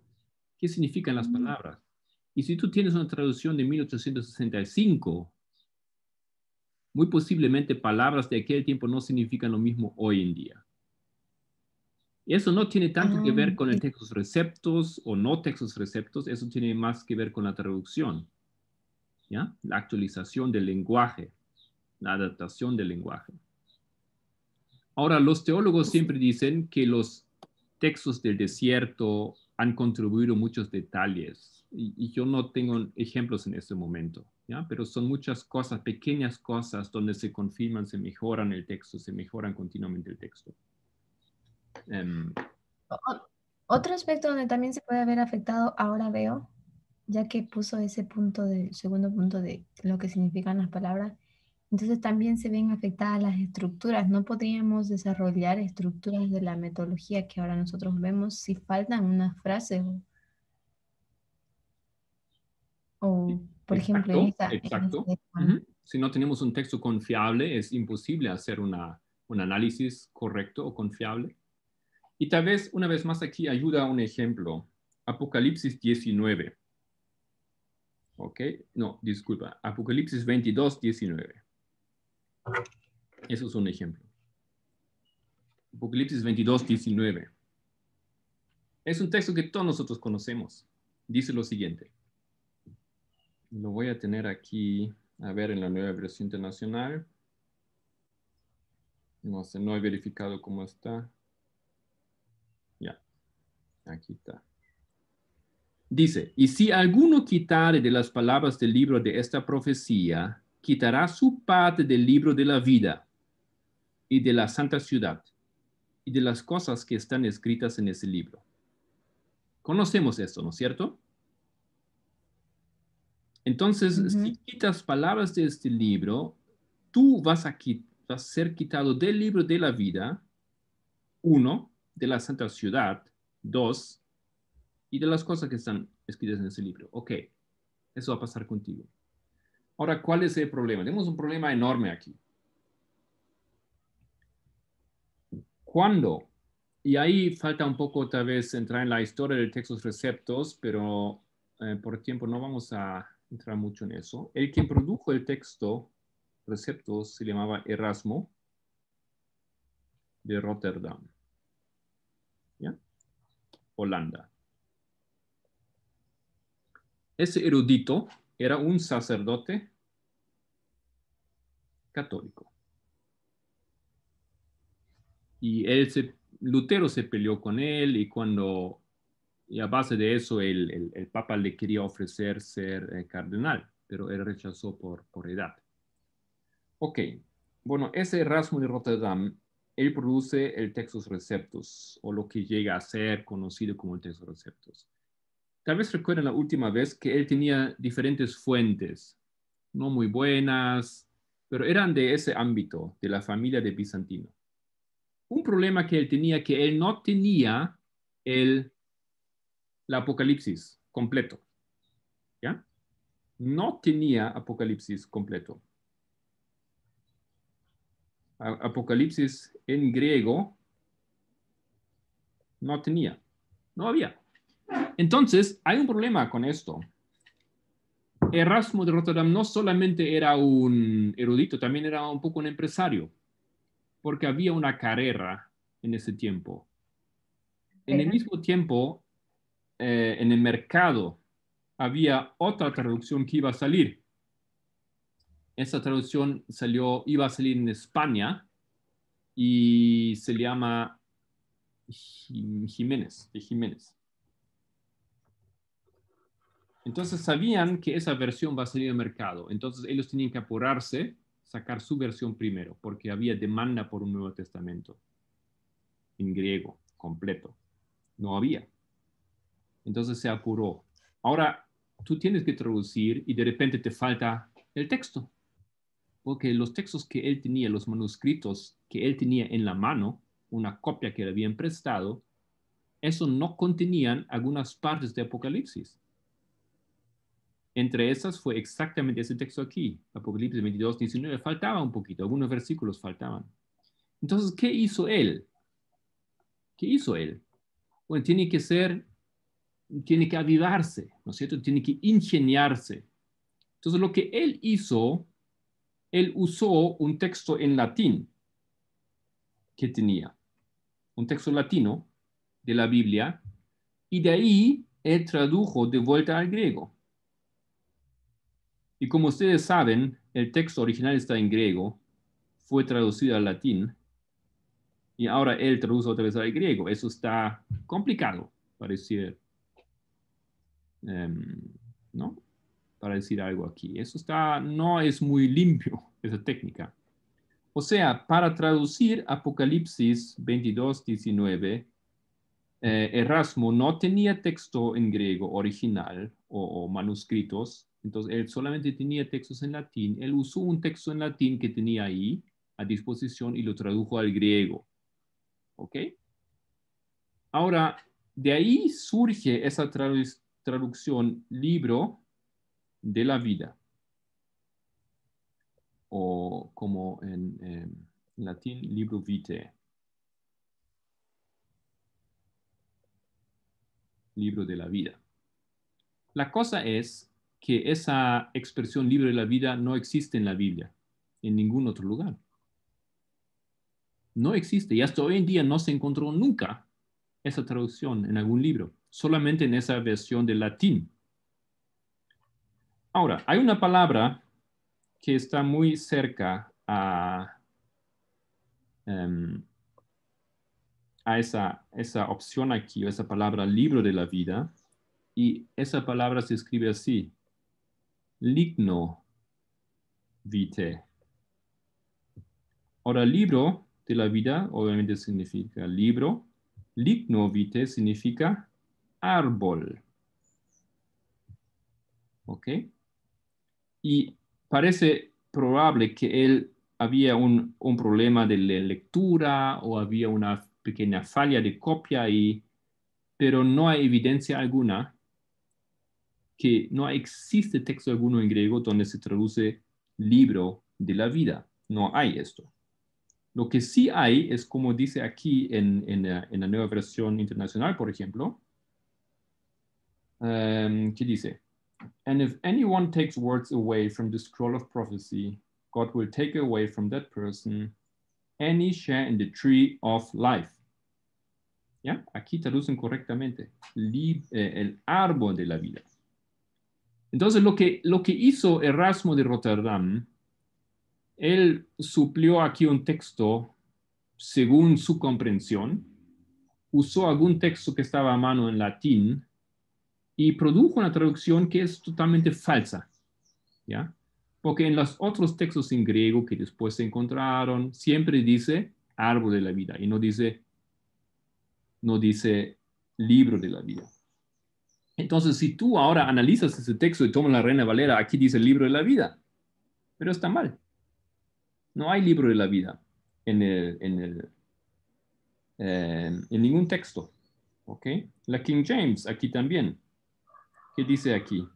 ¿Qué significan las palabras? Y si tú tienes una traducción de 1865, muy posiblemente palabras de aquel tiempo no significan lo mismo hoy en día. Eso no tiene tanto que ah, ver con el textos receptos o no textos receptos, eso tiene más que ver con la traducción, la actualización del lenguaje, la adaptación del lenguaje. Ahora, los teólogos siempre dicen que los textos del desierto han contribuido muchos detalles y, yo no tengo ejemplos en este momento, pero son muchas cosas, pequeñas cosas donde se confirman, se mejoran el texto, se mejoran continuamente el texto. Em, otro aspecto donde también se puede haber afectado, ahora veo, ya que puso ese punto de, segundo punto de lo que significan las palabras, entonces también se ven afectadas las estructuras. No podríamos desarrollar estructuras de la metodología que ahora nosotros vemos si faltan unas frases. O, por ejemplo, esta, exacto. Si no tenemos un texto confiable, es imposible hacer una, un análisis correcto o confiable. Y tal vez, una vez más aquí, ayuda un ejemplo. Apocalipsis 19. Ok, no, disculpa. Apocalipsis 22, 19. Eso es un ejemplo. Apocalipsis 22, 19. Es un texto que todos nosotros conocemos. Dice lo siguiente. Lo voy a tener aquí, a ver, en la nueva versión internacional. No sé, no he verificado cómo está. Ya, aquí está. Dice, y si alguno quitar de las palabras del libro de esta profecía quitará su parte del libro de la vida y de la santa ciudad y de las cosas que están escritas en ese libro. Conocemos esto, ¿no es cierto? Entonces, si quitas palabras de este libro, tú vas a, vas a ser quitado del libro de la vida, uno, de la santa ciudad, dos, y de las cosas que están escritas en ese libro. Ok, eso va a pasar contigo. Ahora, ¿cuál es el problema? Tenemos un problema enorme aquí. Cuando, y ahí falta un poco tal vez entrar en la historia de textos receptos, pero eh, por tiempo no vamos a entrar mucho en eso. El que produjo el texto receptos se llamaba Erasmo de Rotterdam, ¿ya? Holanda. Ese erudito era un sacerdote católico. Y él Lutero se peleó con él y cuando, a base de eso, el, Papa le quería ofrecer ser eh, cardenal, pero él rechazó por, por edad. Ok, bueno, ese Erasmus de Rotterdam, él produce el Textus Receptus, o lo que llega a ser conocido como el Textus Receptus. Tal vez recuerden la última vez que él tenía diferentes fuentes, no muy buenas, pero eran de ese ámbito, de la familia de Bizantino. Un problema que él tenía que él no tenía el, el Apocalipsis completo. ¿Ya? No tenía Apocalipsis completo. Apocalipsis en griego no tenía, no había. Entonces, hay un problema con esto. Erasmo de Rotterdam no solamente era un erudito, también era un poco un empresario, porque había una carrera en ese tiempo. En el mismo tiempo, eh, en el mercado había otra traducción que iba a salir. Esa traducción salió, iba a salir en España y se llama Jiménez, de Jiménez. Entonces sabían que esa versión va a salir al mercado. Entonces ellos tenían que apurarse, sacar su versión primero, porque había demanda por un Nuevo Testamento en griego completo. No había. Entonces se apuró. Ahora tú tienes que traducir y de repente te falta el texto, porque los textos que él tenía, los manuscritos que él tenía en la mano, una copia que le habían prestado, eso no contenían algunas partes de Apocalipsis entre esas fue exactamente ese texto aquí, Apocalipsis 22, 19. Faltaba un poquito, algunos versículos faltaban. Entonces, ¿qué hizo él? ¿Qué hizo él? Bueno, tiene que ser, tiene que avivarse, ¿no es cierto? Tiene que ingeniarse. Entonces, lo que él hizo, él usó un texto en latín que tenía, un texto latino de la Biblia, y de ahí él tradujo de vuelta al griego. Y como ustedes saben, el texto original está en griego, fue traducido al latín, y ahora él traduce otra vez al griego. Eso está complicado, para decir, em, ¿no? Para decir algo aquí. Eso está, no es muy limpio, esa técnica. O sea, para traducir Apocalipsis 22, 19, eh, Erasmo no tenía texto en griego original o, o manuscritos, entonces, él solamente tenía textos en latín. Él usó un texto en latín que tenía ahí a disposición y lo tradujo al griego. ¿Ok? Ahora, de ahí surge esa traducción libro de la vida. O como en, en latín, libro vitae. Libro de la vida. La cosa es que esa expresión libre de la vida no existe en la Biblia, en ningún otro lugar. No existe y hasta hoy en día no se encontró nunca esa traducción en algún libro, solamente en esa versión de latín. Ahora, hay una palabra que está muy cerca a, em, a esa, esa opción aquí, esa palabra libro de la vida, y esa palabra se escribe así, Ligno vite. Ahora, libro de la vida, obviamente significa libro. Ligno vite significa árbol. ¿Ok? Y parece probable que él había un, problema de lectura o había una pequeña falla de copia, y, pero no hay evidencia alguna que no existe texto alguno en griego donde se traduce libro de la vida. No hay esto. Lo que sí hay es, como dice aquí en, en, eh, la, nueva versión internacional, por ejemplo, um, que dice, And if anyone takes words away from the scroll of prophecy, God will take away from that person any share in the tree of life. ¿Ya? Aquí traducen correctamente eh, el árbol de la vida. Entonces, lo que, lo que hizo Erasmo de Rotterdam, él suplió aquí un texto según su comprensión, usó algún texto que estaba a mano en latín y produjo una traducción que es totalmente falsa, ¿ya? Porque en los otros textos en griego que después se encontraron, siempre dice árbol de la vida y no dice, no dice libro de la vida. Entonces, si tú ahora analizas ese texto y tomas la Reina Valera, aquí dice el libro de la vida, pero está mal. No hay libro de la vida en, el, en, el, eh, en ningún texto. ¿ok? La King James aquí también. ¿Qué dice aquí?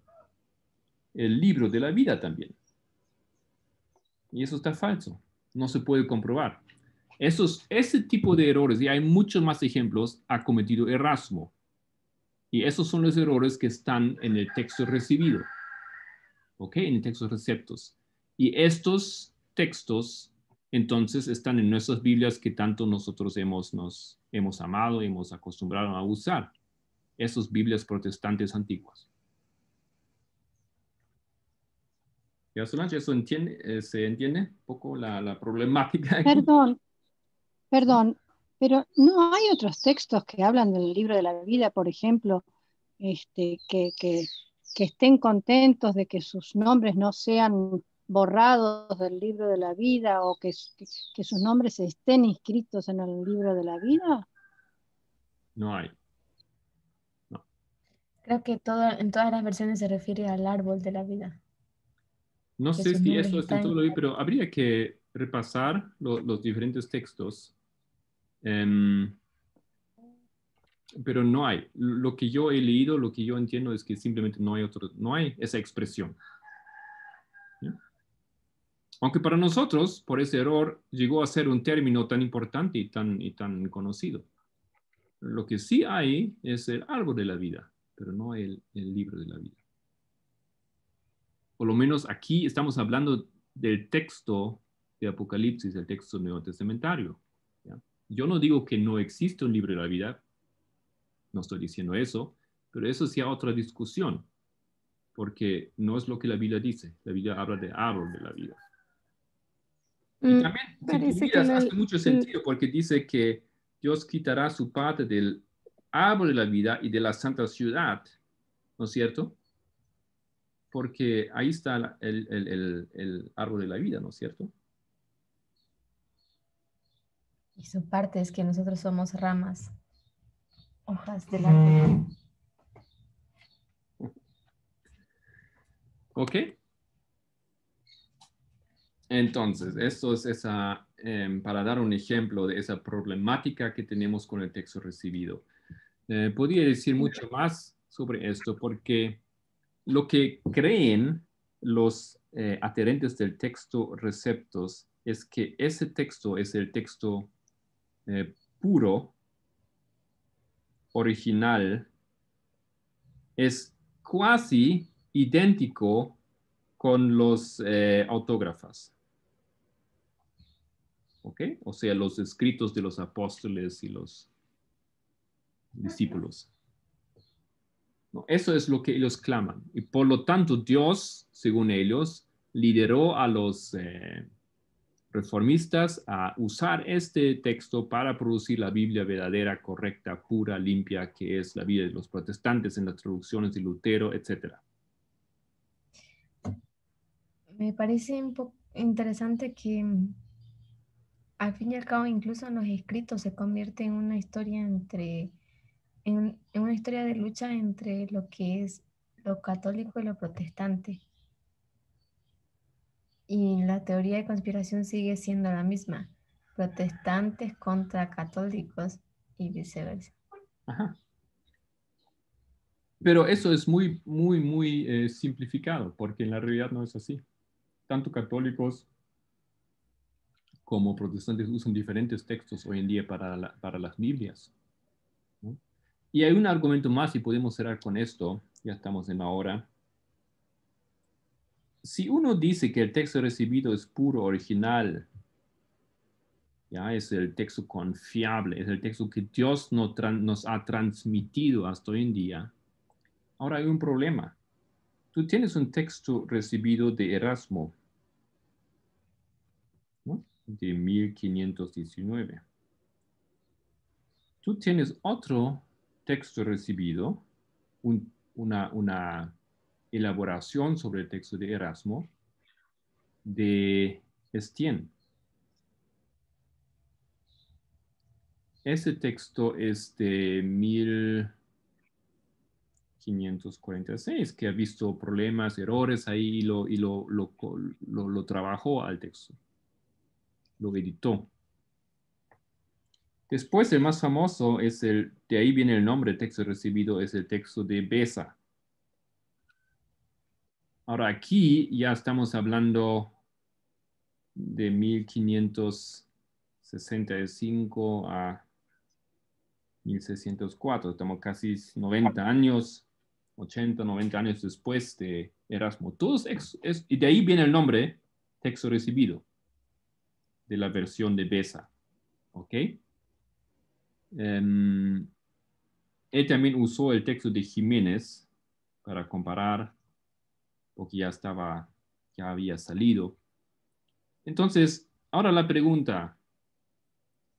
El libro de la vida también. Y eso está falso. No se puede comprobar. Esos, ese tipo de errores, y hay muchos más ejemplos, ha cometido Erasmo y esos son los errores que están en el texto recibido, ¿ok? En el texto receptos. Y estos textos, entonces, están en nuestras Biblias que tanto nosotros hemos, nos, hemos amado, hemos acostumbrado a usar. Esas Biblias protestantes antiguas. ¿Ya, Solange? ¿Eso eh, se entiende un poco la, problemática? Perdón, perdón. Pero no hay otros textos que hablan del libro de la vida, por ejemplo, este, que, estén contentos de que sus nombres no sean borrados del libro de la vida o que, que, sus nombres estén inscritos en el libro de la vida? No hay. Creo que todo, en todas las versiones se refiere al árbol de la vida. No sé si eso es en todo lo vi, pero habría que repasar los diferentes textos Em, pero no hay. Lo que yo he leído, lo que yo entiendo es que simplemente no hay, otro, no hay esa expresión. Aunque para nosotros, por ese error, llegó a ser un término tan importante y tan, y tan conocido. Lo que sí hay es el árbol de la vida, pero no el, el libro de la vida. Por lo menos aquí estamos hablando del texto de Apocalipsis, el texto neotestamentario. Yo no digo que no existe un libro de la vida, no estoy diciendo eso, pero eso sí otra discusión, porque no es lo que la Biblia dice. La Biblia habla de árbol de la vida. y mm, también, hace mucho sentido, porque dice que Dios quitará su parte del árbol de la vida y de la santa ciudad, ¿no es cierto? Porque ahí está el árbol de la vida, ¿no es cierto? Y su parte es que nosotros somos ramas, hojas de la mm. Ok. Entonces, esto es esa, em, para dar un ejemplo de esa problemática que tenemos con el texto recibido. Eh, podría decir mucho más sobre esto porque lo que creen los eh, adherentes del texto receptos es que ese texto es el texto eh, puro, original, es casi idéntico con los eh, autógrafas. ¿Ok? O sea, los escritos de los apóstoles y los discípulos. eso es lo que ellos claman. Y por lo tanto, Dios, según ellos, lideró a los eh, reformistas a usar este texto para producir la Biblia verdadera, correcta, pura, limpia, que es la vida de los protestantes en las traducciones de Lutero, etc. Me parece interesante que mm, al fin y al cabo incluso en los escritos se convierte en una historia entre en una historia de lucha entre lo que es lo católico y lo protestante y la teoría de conspiración sigue siendo la misma, protestantes contra católicos y viceversa. Pero eso es muy, muy, muy eh, simplificado, porque en la realidad no es así. Tanto católicos como protestantes usan diferentes textos hoy en día para, las Biblias. Y hay un argumento más, y podemos cerrar con esto, ya estamos en la hora, si uno dice que el texto recibido es puro original, ya es el texto confiable, es el texto que Dios nos, ha transmitido hasta hoy en día, ahora hay un problema. Tú tienes un texto recibido de Erasmo, de 1519. Tú tienes otro texto recibido, una elaboración sobre el texto de Erasmo de Estienne. Ese texto es de 1546, que ha visto problemas, errores ahí y lo, y lo, trabajó al texto, lo editó. Después el más famoso es el, de ahí viene el nombre, el texto recibido es el texto de Besa, Ahora aquí ya estamos hablando de 1565 a 1604. Estamos casi 90 años, 80, 90 años después de Erasmo. Todos y de ahí viene el nombre texto recibido de la versión de Besa. ¿Ok? Em, él también usó el texto de Jiménez para comparar o que ya estaba, ya había salido. Entonces, ahora la pregunta,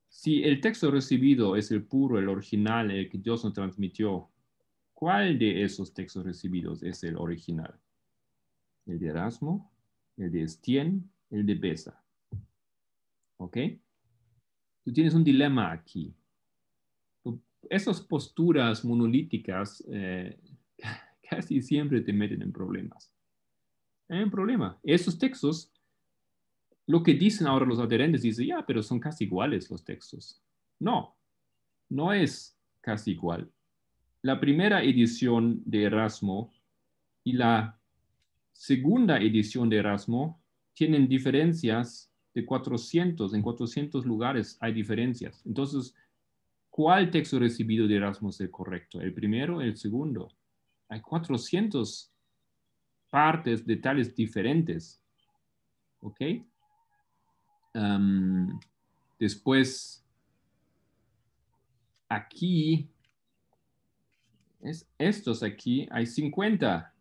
si el texto recibido es el puro, el original, el que Dios nos transmitió, ¿cuál de esos textos recibidos es el original? ¿El de Erasmo? ¿El de Estienne? ¿El de Besa? ¿Ok? Tú tienes un dilema aquí. Esas posturas monolíticas eh, casi siempre te meten en problemas. Hay un problema. Esos textos, lo que dicen ahora los adherentes, dice ya, pero son casi iguales los textos. No, no es casi igual. La primera edición de Erasmo y la segunda edición de Erasmo tienen diferencias de 400, en 400 lugares hay diferencias. Entonces, ¿cuál texto recibido de Erasmo es el correcto? ¿El primero o el segundo? Hay 400 partes, detalles diferentes. ¿Ok? después, aquí, es, estos aquí, hay 50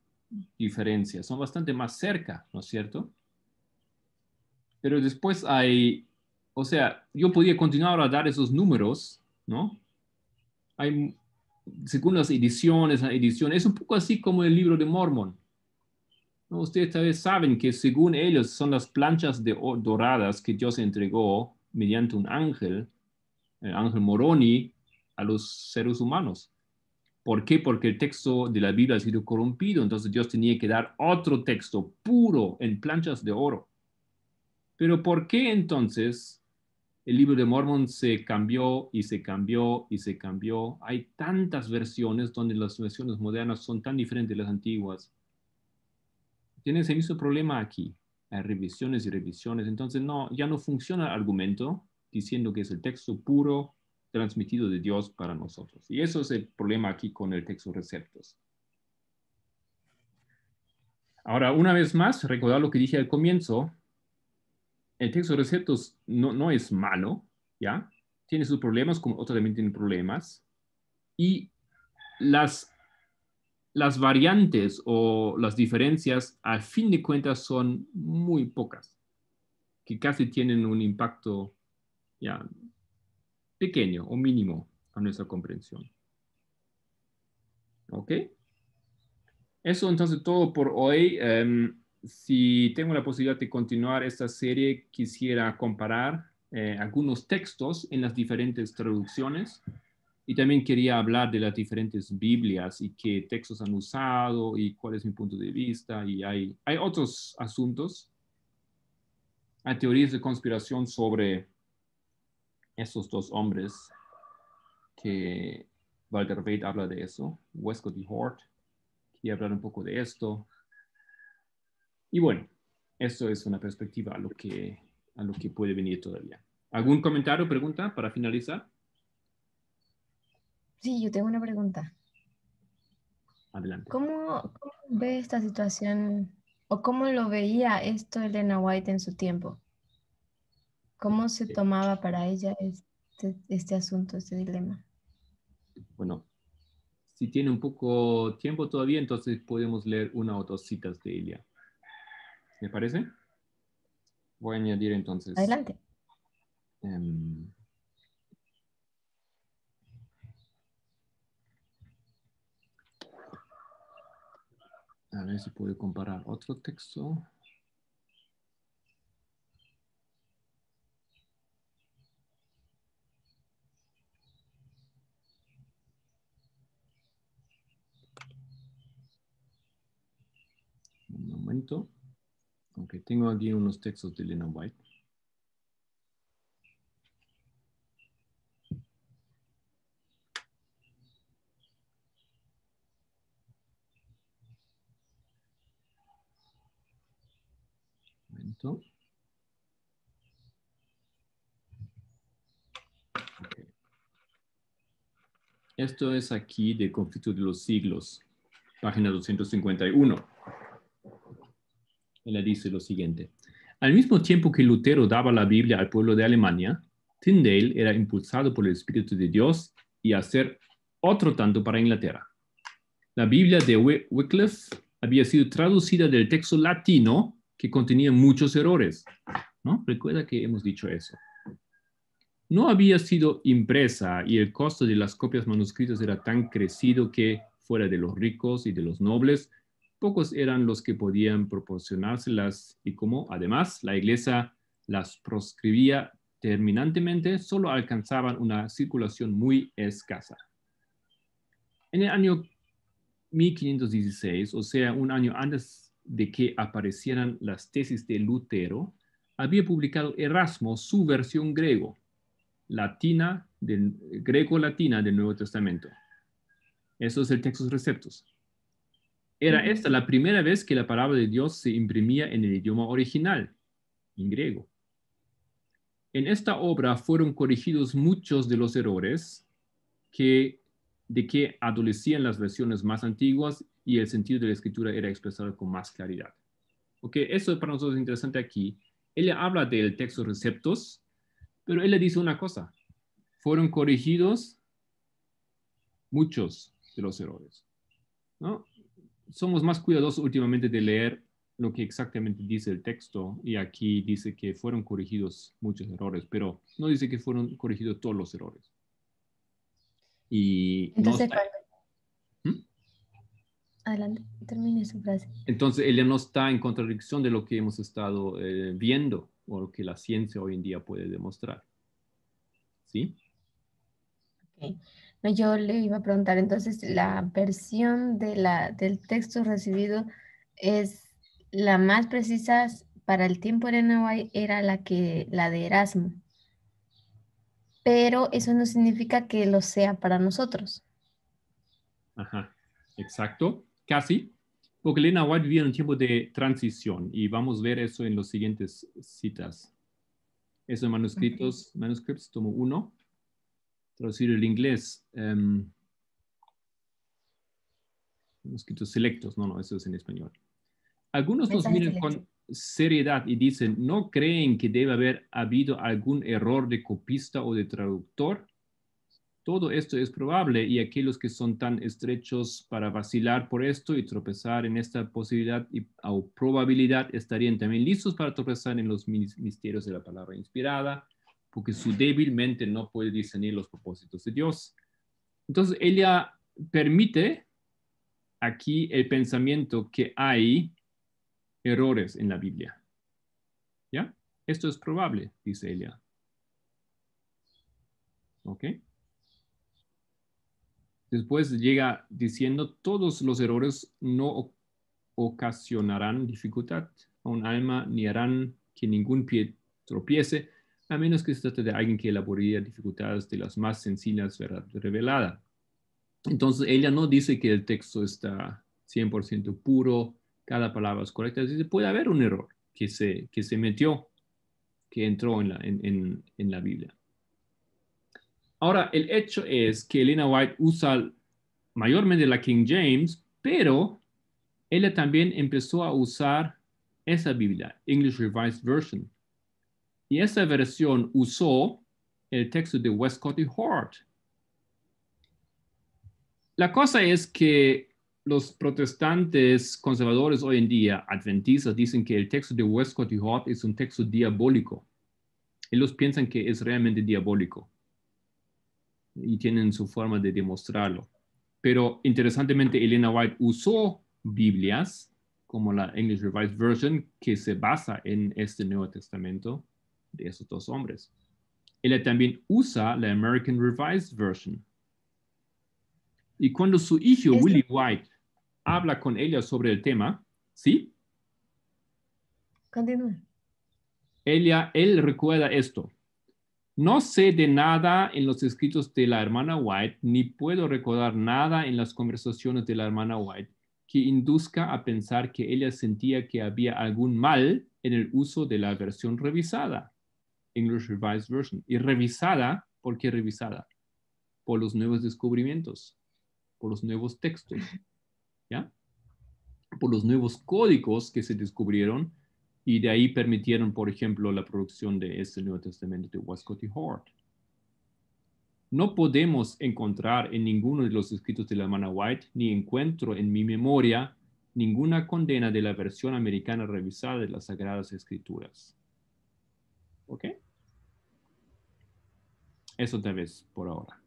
diferencias, son bastante más cerca, ¿no es cierto? Pero después hay, o sea, yo podía continuar a dar esos números, ¿no? Hay, según las ediciones, es un poco así como el libro de Mormon ustedes tal vez saben que según ellos son las planchas de doradas que Dios entregó mediante un ángel, el ángel Moroni, a los seres humanos. ¿Por qué? Porque el texto de la Biblia ha sido corrompido, entonces Dios tenía que dar otro texto puro en planchas de oro. Pero ¿por qué entonces el libro de Mormon se cambió y se cambió y se cambió? Hay tantas versiones donde las versiones modernas son tan diferentes de las antiguas tiene ese mismo problema aquí, hay revisiones y revisiones, entonces no, ya no funciona el argumento diciendo que es el texto puro transmitido de Dios para nosotros. Y eso es el problema aquí con el texto receptos. Ahora, una vez más, recordar lo que dije al comienzo, el texto receptos no, no es malo, ¿ya? Tiene sus problemas como otros también tienen problemas. Y las las variantes o las diferencias, al fin de cuentas, son muy pocas, que casi tienen un impacto ya pequeño o mínimo a nuestra comprensión. ¿Ok? Eso entonces todo por hoy. Em, si tengo la posibilidad de continuar esta serie, quisiera comparar eh, algunos textos en las diferentes traducciones. Y también quería hablar de las diferentes Biblias y qué textos han usado y cuál es mi punto de vista. Y hay, hay otros asuntos. Hay teorías de conspiración sobre esos dos hombres que Walter White habla de eso, Westcott y Hort, quería hablar un poco de esto. Y bueno, eso es una perspectiva a lo que, a lo que puede venir todavía. ¿Algún comentario, pregunta para finalizar? Sí, yo tengo una pregunta. Adelante. ¿Cómo, ve esta situación o cómo lo veía esto Elena White en su tiempo? ¿Cómo se tomaba para ella este, este asunto, este dilema? Bueno, si tiene un poco tiempo todavía, entonces podemos leer una o dos citas de ella. ¿Me parece? Voy a añadir entonces. Adelante. Em, A ver si puedo comparar otro texto. Un momento. Aunque tengo aquí unos textos de Lena White. Esto es aquí de Conflicto de los Siglos, página 251. Ella dice lo siguiente. Al mismo tiempo que Lutero daba la Biblia al pueblo de Alemania, Tyndale era impulsado por el Espíritu de Dios y hacer otro tanto para Inglaterra. La Biblia de Wycliffe había sido traducida del texto latino que contenía muchos errores. ¿no? Recuerda que hemos dicho eso. No había sido impresa y el costo de las copias manuscritas era tan crecido que, fuera de los ricos y de los nobles, pocos eran los que podían proporcionárselas y como, además, la iglesia las proscribía terminantemente, solo alcanzaban una circulación muy escasa. En el año 1516, o sea, un año antes de que aparecieran las tesis de Lutero, había publicado Erasmo su versión griego, latina del greco-latina del Nuevo Testamento. Eso es el Textus receptos Era esta la primera vez que la palabra de Dios se imprimía en el idioma original, en griego. En esta obra fueron corregidos muchos de los errores que, de que adolecían las versiones más antiguas y el sentido de la escritura era expresado con más claridad. Ok, eso para nosotros interesante aquí. Él habla del texto receptos, pero él le dice una cosa. Fueron corregidos muchos de los errores. ¿no? Somos más cuidadosos últimamente de leer lo que exactamente dice el texto y aquí dice que fueron corregidos muchos errores, pero no dice que fueron corregidos todos los errores. Y Adelante, termine su frase. Entonces, ella no está en contradicción de lo que hemos estado eh, viendo o lo que la ciencia hoy en día puede demostrar. ¿Sí? yo le iba a preguntar, entonces, ¿la versión de la, del texto recibido es la más precisa para el tiempo de no era la, que, la de Erasmo? Pero eso no significa que lo sea para nosotros. Ajá, exacto casi, porque Elena White vivía en un tiempo de transición y vamos a ver eso en las siguientes citas. Esos manuscritos, manuscritos, manuscripts, tomo uno, traducido el inglés. Em, manuscritos selectos, no, no, eso es en español. Algunos nos miran con seriedad y dicen, ¿no creen que debe haber habido algún error de copista o de traductor? Todo esto es probable y aquellos que son tan estrechos para vacilar por esto y tropezar en esta posibilidad o probabilidad estarían también listos para tropezar en los misterios de la palabra inspirada, porque su débil mente no puede discernir los propósitos de Dios. Entonces, ella permite aquí el pensamiento que hay errores en la Biblia. ¿Ya? Esto es probable, dice ella. ¿Ok? Después llega diciendo, todos los errores no ocasionarán dificultad a un alma ni harán que ningún pie tropiece, a menos que se trate de alguien que elaboraría dificultades de las más sencillas revelada Entonces, ella no dice que el texto está 100% puro, cada palabra es correcta, dice, puede haber un error que se, que se metió, que entró en la, en, en la Biblia. Ahora, el hecho es que Elena White usa mayormente la King James, pero ella también empezó a usar esa Biblia, English Revised Version. Y esa versión usó el texto de Westcott y Hort. La cosa es que los protestantes conservadores hoy en día, adventistas, dicen que el texto de Westcott y Hort es un texto diabólico. Ellos piensan que es realmente diabólico y tienen su forma de demostrarlo. Pero interesantemente, Elena White usó Biblias, como la English Revised Version, que se basa en este Nuevo Testamento de esos dos hombres. Ella también usa la American Revised Version. Y cuando su hijo, este Willie White, habla con ella sobre el tema, ¿sí? Continúa. Ella, él recuerda esto. No sé de nada en los escritos de la hermana White, ni puedo recordar nada en las conversaciones de la hermana White que induzca a pensar que ella sentía que había algún mal en el uso de la versión revisada, English Revised Version, y revisada, ¿por qué revisada? Por los nuevos descubrimientos, por los nuevos textos, ¿ya? Por los nuevos códigos que se descubrieron y de ahí permitieron, por ejemplo, la producción de este Nuevo Testamento de Westcott y Hort. No podemos encontrar en ninguno de los escritos de la hermana White, ni encuentro en mi memoria ninguna condena de la versión americana revisada de las Sagradas Escrituras. ¿Ok? Eso tal vez por ahora.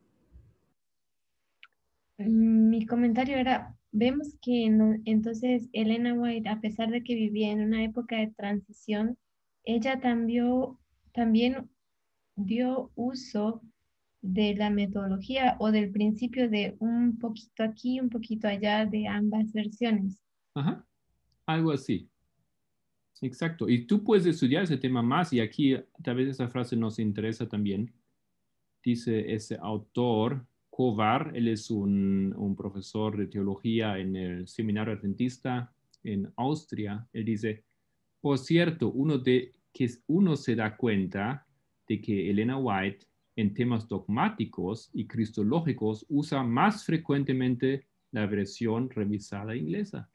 Mi comentario era Vemos que entonces Elena White, a pesar de que vivía en una época de transición, ella también, también dio uso de la metodología o del principio de un poquito aquí, un poquito allá de ambas versiones. Ajá, algo así. Exacto. Y tú puedes estudiar ese tema más y aquí tal vez esa frase nos interesa también. Dice ese autor, Kovar. Él es un, profesor de teología en el Seminario Adventista en Austria. Él dice, por cierto, uno, de, que uno se da cuenta de que Elena White en temas dogmáticos y cristológicos usa más frecuentemente la versión revisada inglesa.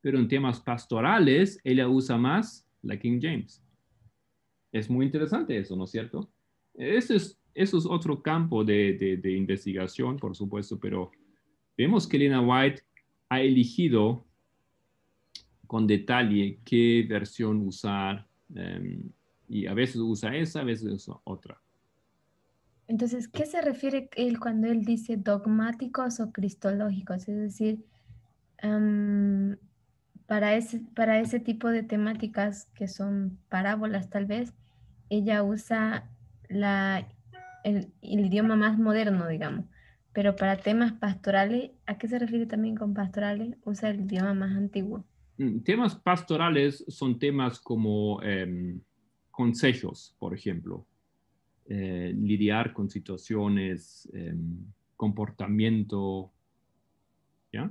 Pero en temas pastorales, ella usa más la King James. Es muy interesante eso, ¿no es cierto? Eso es eso es otro campo de, de, investigación, por supuesto, pero vemos que Lena White ha elegido con detalle qué versión usar em, y a veces usa esa, a veces usa otra. Entonces, ¿qué se refiere él cuando él dice dogmáticos o cristológicos? Es decir, em, para, ese, para ese tipo de temáticas que son parábolas tal vez, ella usa la el, idioma más moderno, digamos. Pero para temas pastorales, ¿a qué se refiere también con pastorales? Usa el idioma más antiguo. Mm, temas pastorales son temas como em, consejos, por ejemplo. Eh, lidiar con situaciones, em, comportamiento, ¿ya?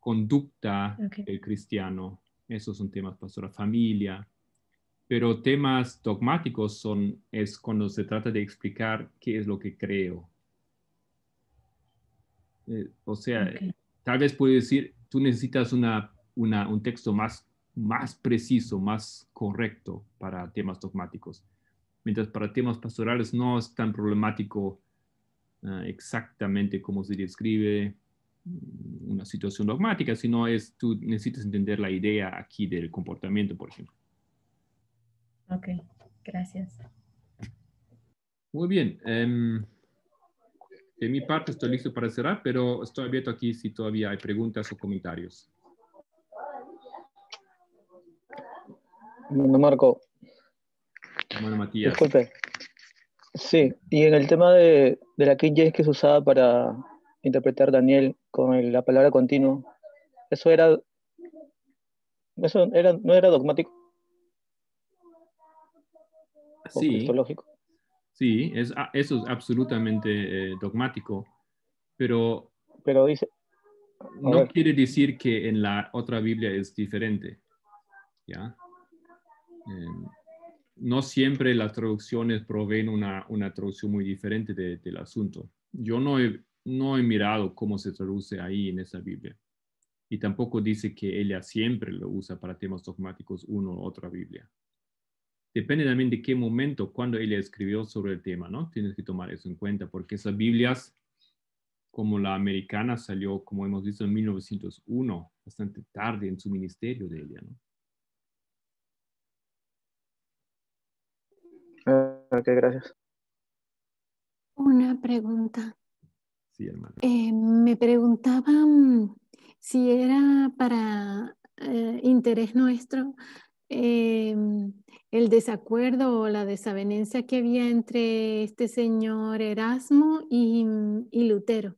conducta del cristiano. Esos son temas pastorales. Familia pero temas dogmáticos son, es cuando se trata de explicar qué es lo que creo. Eh, o sea, tal vez puedes decir, tú necesitas una, una, un texto más, más preciso, más correcto para temas dogmáticos. Mientras para temas pastorales no es tan problemático ah, exactamente cómo se describe mm, una situación dogmática, sino es tú necesitas entender la idea aquí del comportamiento, por ejemplo. Ok, gracias. Muy bien. Em, de mi parte estoy listo para cerrar, pero estoy abierto aquí si todavía hay preguntas o comentarios. Bueno, Marco. Matías. Disculpe. Sí, y en el tema de, de la key que se usaba para interpretar Daniel con la palabra continuo, ¿eso era, eso era, no era dogmático? sí, es, ah, eso es absolutamente eh, dogmático, pero... Pero dice... No quiere decir que en la otra Biblia es diferente, em, no siempre las traducciones proveen una, traducción muy diferente del asunto. Yo no he, no he mirado cómo se traduce ahí en esa Biblia. Y tampoco dice que ella siempre lo usa para temas dogmáticos uno u otra Biblia depende también de qué momento, cuando ella escribió sobre el tema, ¿no? Tienes que tomar eso en cuenta, porque esas Biblias, como la americana, salió, como hemos visto, en 1901, bastante tarde en su ministerio de ella, ¿no? Ah, ok, gracias. Una pregunta. Sí, hermano. Eh, me preguntaban mm, si era para eh, interés nuestro Em, el desacuerdo o la desavenencia que había entre este señor Erasmo y, mm, Lutero.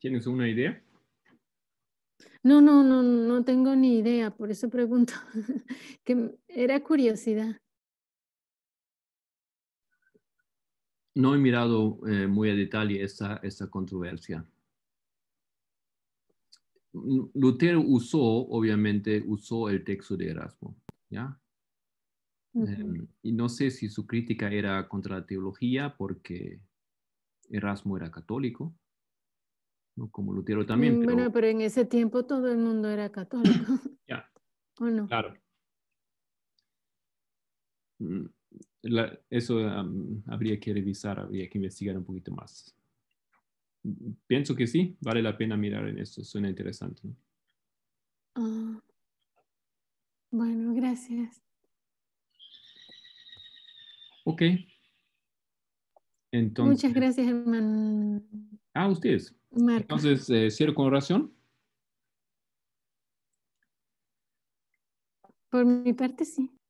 ¿Tienes una idea? No, no, no, no tengo ni idea, por eso pregunto, que era curiosidad. No he mirado eh, muy a detalle esa esta controversia. Lutero usó, obviamente, usó el texto de Erasmo, ¿ya? Em, y no sé si su crítica era contra la teología porque Erasmo era católico, ¿no? como Lutero también. Mm, pero... Bueno, pero en ese tiempo todo el mundo era católico. ya. ¿O no? Claro. Mm, eso habría que revisar, habría que investigar un poquito más pienso que sí, vale la pena mirar en esto, suena interesante. Ah. bueno, gracias. Ok. Entonces, Muchas gracias, hermano. A ah, ustedes. Entonces, eh, cierro con oración. Por mi parte, sí.